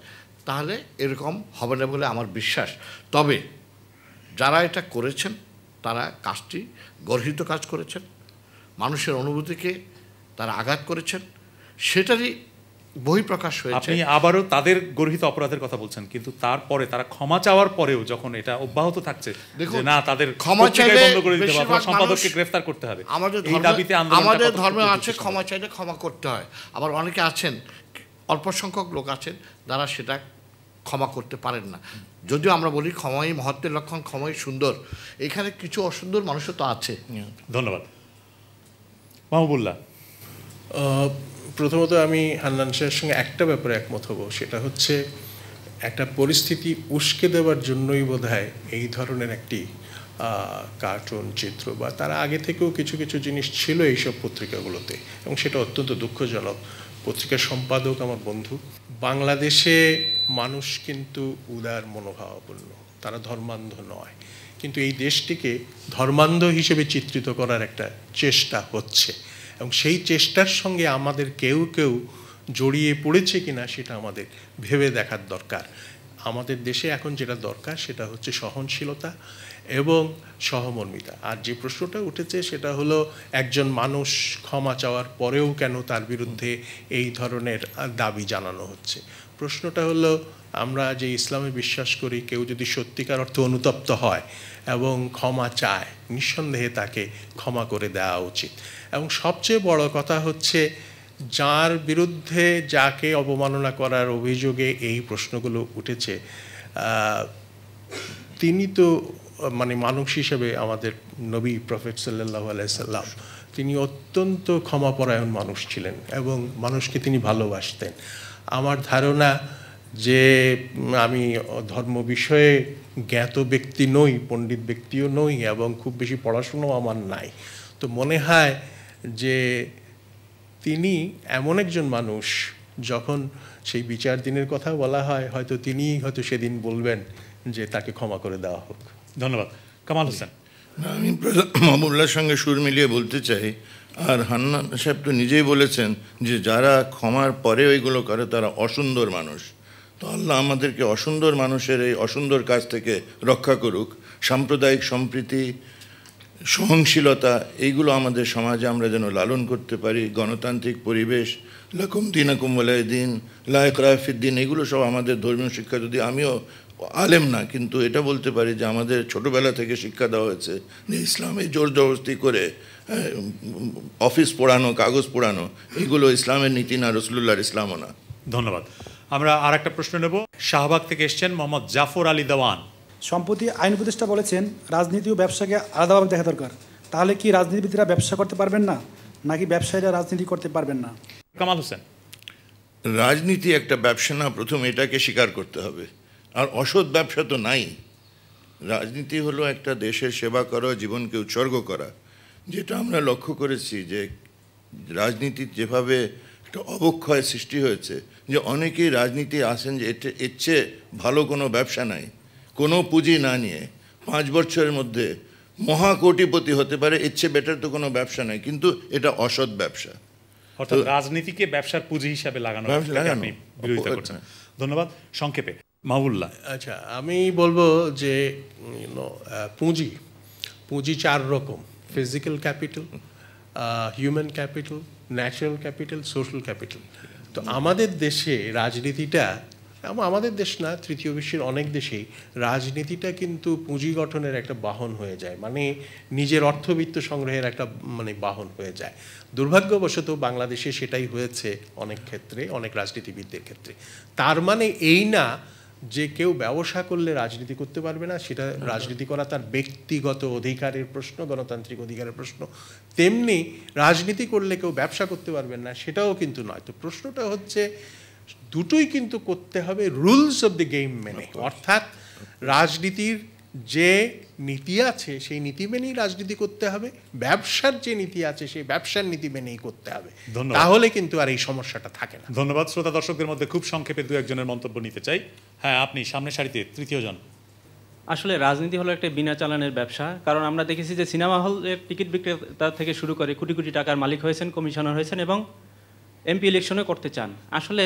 তাহলে এরকম হবে না বলে আমার বিশ্বাস তবে যারা এটা করেছেন তারা কাজটি গর্হিত কাজ করেছেন মানুষের অনুভূতিকে তারা আঘাত করেছেন সেটারই বহিঃপ্রকাশ হয়েছে আপনি আবারও তাদের গর্হিত অপরাধের কথা বলছেন কিন্তু তারপরে তারা ক্ষমা চাওয়ার পরেও যখন এটা অব্যাহত থাকছে যে না তাদের ক্ষমা চাইলে সম্পাদককে গ্রেফতার করতে হবে আমাদের দাবিতে আমাদের ধর্মে আছে ক্ষমা চাইলে ক্ষমা করতে হয় আবার অনেকে আছেন অল্প সংখ্যক লোক আছেন যারা সেটা ক্ষমা করতে পারেন না যদিও আমরা বলি ক্ষমাই মহত্বের লক্ষণ ক্ষমাই সুন্দর এখানে কিছু অসুন্দর মানুষও তো আছে ধন্যবাদ মাহবুল্লাহ প্রথমত আমি হান্নান শাহের সঙ্গে একটা ব্যাপারে একমত হব সেটা হচ্ছে একটা পরিস্থিতি উস্কে দেওয়ার জন্যই বোধ এই ধরনের একটি কার্টুন চিত্র বা তার আগে থেকেও কিছু কিছু জিনিস ছিল এইসব পত্রিকাগুলোতে এবং সেটা অত্যন্ত দুঃখজনক পত্রিকার সম্পাদক আমার বন্ধু বাংলাদেশে মানুষ কিন্তু উদার মনোভাবাপন্ন তারা ধর্মান্ধ নয় কিন্তু এই দেশটিকে ধর্মান্ধ হিসেবে চিত্রিত করার একটা চেষ্টা হচ্ছে এবং সেই চেষ্টার সঙ্গে আমাদের কেউ কেউ জড়িয়ে পড়েছে কিনা সেটা আমাদের ভেবে দেখার দরকার আমাদের দেশে এখন যেটা দরকার সেটা হচ্ছে সহনশীলতা এবং সহমর্মিতা আর যে প্রশ্নটা উঠেছে সেটা হলো একজন মানুষ ক্ষমা চাওয়ার পরেও কেন তার বিরুদ্ধে এই ধরনের দাবি জানানো হচ্ছে প্রশ্নটা হলো আমরা যে ইসলামে বিশ্বাস করি কেউ যদি সত্যিকার অর্থে অনুতপ্ত হয় এবং ক্ষমা চায় নিঃসন্দেহে তাকে ক্ষমা করে দেওয়া উচিত এবং সবচেয়ে বড় কথা হচ্ছে যার বিরুদ্ধে যাকে অবমাননা করার অভিযোগে এই প্রশ্নগুলো উঠেছে তিনি তো মানে মানুষ হিসেবে আমাদের নবী প্রফেট সাল্লাহ আলাইসাল্লাম তিনি অত্যন্ত ক্ষমাপরায়ণ মানুষ ছিলেন এবং মানুষকে তিনি ভালোবাসতেন আমার ধারণা যে আমি ধর্ম বিষয়ে জ্ঞাত ব্যক্তি নই পণ্ডিত ব্যক্তিও নই এবং খুব বেশি পড়াশুনো আমার নাই তো মনে হয় যে তিনি এমন একজন মানুষ যখন সেই বিচার দিনের কথা বলা হয় হয়তো তিনি হয়তো সেদিন বলবেন যে তাকে ক্ষমা করে দেওয়া হোক ধন্যবাদ কামাল হোসেন আমি মহামুল্লার সঙ্গে সুর মিলিয়ে বলতে চাই আর হান্নান সাহেব তো নিজেই বলেছেন যে যারা ক্ষমার পরে ওইগুলো করে তারা অসুন্দর মানুষ তো আল্লাহ আমাদেরকে অসুন্দর মানুষের এই অসুন্দর কাজ থেকে রক্ষা করুক সাম্প্রদায়িক সম্প্রীতি সহনশীলতা এইগুলো আমাদের সমাজে আমরা যেন লালন করতে পারি গণতান্ত্রিক পরিবেশ লাকুম দিন আকুমলাই দিন লায়করাফিদ্দিন এগুলো সব আমাদের ধর্মীয় শিক্ষা যদি আমিও আলেম না কিন্তু এটা বলতে পারি যে আমাদের ছোটোবেলা থেকে শিক্ষা দেওয়া হয়েছে যে ইসলামে জোর জবরস্তি করে অফিস পড়ানো কাগজ পড়ানো এগুলো ইসলামের নীতি না রসুল্লাহর ইসলামও না ধন্যবাদ আমরা আর একটা প্রশ্ন নেব শাহবাগ থেকে এসছেন মোহাম্মদ জাফর আলী দেওয়ান সম্প্রতি আইন উপদেষ্টা বলেছেন রাজনীতি ও ব্যবসাকে আলাদাভাবে দেখা দরকার তাহলে কি রাজনীতিবিদরা ব্যবসা করতে পারবেন না নাকি ব্যবসায়ীরা রাজনীতি করতে পারবেন না কামাল হোসেন রাজনীতি একটা ব্যবসা না প্রথম এটাকে স্বীকার করতে হবে আর অসৎ ব্যবসা তো নাই রাজনীতি হলো একটা দেশের সেবা করা জীবনকে উৎসর্গ করা যেটা আমরা লক্ষ্য করেছি যে রাজনীতি যেভাবে একটা অবক্ষয় সৃষ্টি হয়েছে যে অনেকেই রাজনীতি আসেন যে এর চেয়ে ভালো কোনো ব্যবসা নাই কোনো পুঁজি না নিয়ে পাঁচ বছরের মধ্যে মহাকোটিপতি হতে পারে এর চেয়ে বেটার তো কোনো ব্যবসা নাই কিন্তু এটা অসৎ ব্যবসা অর্থাৎ রাজনীতিকে ব্যবসার পুঁজি হিসাবে লাগানো বিরোধিতা ধন্যবাদ সংক্ষেপে মাহুল্লা আচ্ছা আমি বলবো যে পুঁজি পুঁজি চার রকম physical capital human capital natural capital social capital তো আমাদের দেশে রাজনীতিটা আমাদের দেশ না তৃতীয় বিশ্বের অনেক দেশেই রাজনীতিটা কিন্তু পুঁজি গঠনের একটা বাহন হয়ে যায় মানে নিজের অর্থবিত্ত সংগ্রহের একটা মানে বাহন হয়ে যায় দুর্ভাগ্যবশত বাংলাদেশে সেটাই হয়েছে অনেক ক্ষেত্রে অনেক রাজনীতিবিদদের ক্ষেত্রে তার মানে এই না যে কেউ ব্যবসা করলে রাজনীতি করতে পারবে না সেটা হ্যাঁ, হ্যাঁ। রাজনীতি করা তার ব্যক্তিগত অধিকারের প্রশ্ন গণতান্ত্রিক অধিকারের প্রশ্ন তেমনি রাজনীতি করলে কেউ ব্যবসা করতে পারবেন না সেটাও কিন্তু নয় তো প্রশ্নটা হচ্ছে দুটোই কিন্তু করতে হবে রুলস অব দ্য গেম মেনে অর্থাৎ রাজনীতির যে নীতি আছে সেই নীতি মেনেই রাজনীতি করতে হবে ব্যবসার যে নীতি আছে সেই ব্যবসার নীতি মেনেই করতে হবে তাহলে কিন্তু আর এই সমস্যাটা থাকে না ধন্যবাদ শ্রোতা দর্শকদের মধ্যে খুব সংক্ষেপে দু একজনের মন্তব্য নিতে চাই হ্যাঁ আপনি সামনে সারিতে তৃতীয় জন আসলে রাজনীতি হলো একটা বিনা চালানের ব্যবসা কারণ আমরা দেখেছি যে সিনেমা হলের টিকিট বিক্রেতা থেকে শুরু করে কোটি কোটি টাকার মালিক হয়েছেন কমিশনার হয়েছেন এবং এমপি ইলেকশনে করতে চান আসলে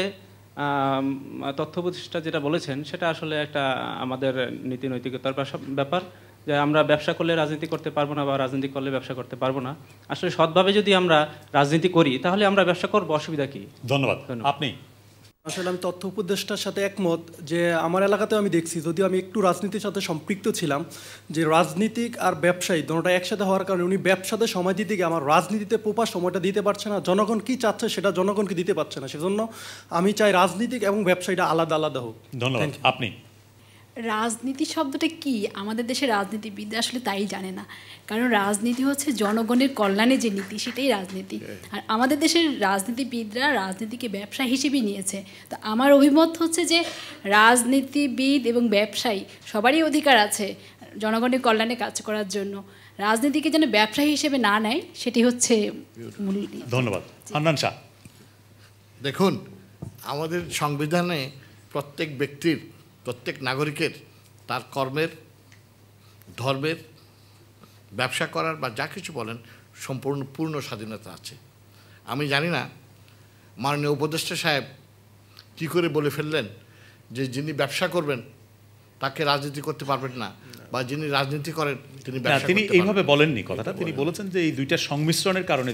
তথ্য প্রতিষ্ঠা যেটা বলেছেন সেটা আসলে একটা আমাদের নীতি নৈতিকতার ব্যাপার যে আমরা ব্যবসা করলে রাজনীতি করতে পারবো না বা রাজনীতি করলে ব্যবসা করতে পারবো না আসলে সৎভাবে যদি আমরা রাজনীতি করি তাহলে আমরা ব্যবসা করবো অসুবিধা কি ধন্যবাদ আপনি আসলে আমি তথ্য উপদেষ্টার সাথে একমত যে আমার এলাকাতেও আমি দেখছি যদিও আমি একটু রাজনীতির সাথে সম্পৃক্ত ছিলাম যে রাজনীতিক আর ব্যবসায়ী দুটোটা একসাথে হওয়ার কারণে উনি ব্যবসাতে সময় দিতে গিয়ে আমার রাজনীতিতে প্রপার সময়টা দিতে পারছে না জনগণ কি চাচ্ছে সেটা জনগণকে দিতে পারছে না সেজন্য আমি চাই রাজনীতিক এবং ব্যবসায়ীটা আলাদা আলাদা হোক ধন্যবাদ আপনি রাজনীতি শব্দটা কি আমাদের দেশে রাজনীতিবিদ আসলে তাই জানে না কারণ রাজনীতি হচ্ছে জনগণের কল্যাণে যে নীতি সেটাই রাজনীতি আর আমাদের দেশের রাজনীতিবিদরা রাজনীতিকে ব্যবসা হিসেবেই নিয়েছে তো আমার অভিমত হচ্ছে যে রাজনীতিবিদ এবং ব্যবসায়ী সবারই অধিকার আছে জনগণের কল্যাণে কাজ করার জন্য রাজনীতিকে যেন ব্যবসা হিসেবে না নেয় সেটি হচ্ছে মূল ধন্যবাদ হান্নান শাহ দেখুন আমাদের সংবিধানে প্রত্যেক ব্যক্তির প্রত্যেক নাগরিকের তার কর্মের ধর্মের ব্যবসা করার বা যা কিছু বলেন সম্পূর্ণ পূর্ণ স্বাধীনতা আছে আমি জানি না মাননীয় উপদেষ্টা সাহেব কি করে বলে ফেললেন যে যিনি ব্যবসা করবেন তাকে রাজনীতি করতে পারবেন না বা যিনি রাজনীতি করেন তিনি তিনি এইভাবে বলেননি কথাটা তিনি বলেছেন যে এই দুইটা সংমিশ্রণের কারণে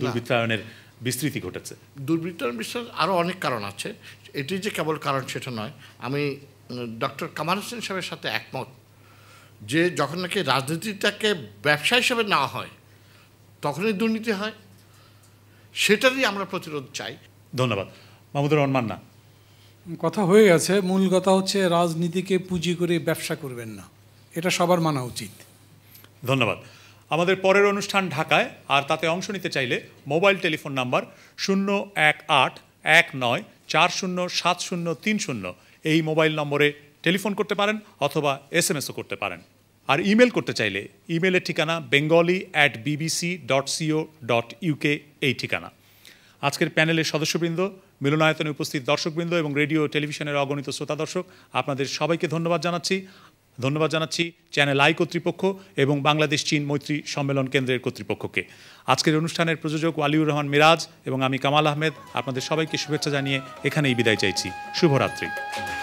দুর্বৃত্তায়নের বিস্তৃতি ঘটেছে দুর্বৃত্তায়ন বিশ্বাস আরও অনেক কারণ আছে এটি যে কেবল কারণ সেটা নয় আমি ডক্টর কামাল হোসেন সাহেবের সাথে একমত যে যখন নাকি রাজনীতিটাকে ব্যবসা হিসেবে না হয় তখনই দুর্নীতি হয় সেটারই আমরা প্রতিরোধ চাই ধন্যবাদ মাহমুদুর রহমান না কথা হয়ে গেছে মূল কথা হচ্ছে রাজনীতিকে পুঁজি করে ব্যবসা করবেন না এটা সবার মানা উচিত ধন্যবাদ আমাদের পরের অনুষ্ঠান ঢাকায় আর তাতে অংশ নিতে চাইলে মোবাইল টেলিফোন নাম্বার শূন্য এক আট এক নয় চার শূন্য সাত শূন্য তিন শূন্য এই মোবাইল নম্বরে টেলিফোন করতে পারেন অথবা এস এম এসও করতে পারেন আর ইমেল করতে চাইলে ইমেলের ঠিকানা Bengali at BBC dot C O dot UK এই ঠিকানা আজকের প্যানেলের সদস্যবৃন্দ মিলনায়তনে উপস্থিত দর্শকবৃন্দ এবং রেডিও টেলিভিশনের অগণিত শ্রোতা দর্শক আপনাদের সবাইকে ধন্যবাদ জানাচ্ছি ধন্যবাদ জানাচ্ছি চ্যানেল আই কর্তৃপক্ষ এবং বাংলাদেশ চীন মৈত্রী সম্মেলন কেন্দ্রের কর্তৃপক্ষকে আজকের অনুষ্ঠানের প্রযোজক ওয়ালিউর রহমান মিরাজ এবং আমি কামাল আহমেদ আপনাদের সবাইকে শুভেচ্ছা জানিয়ে এখানেই বিদায় চাইছি শুভরাত্রি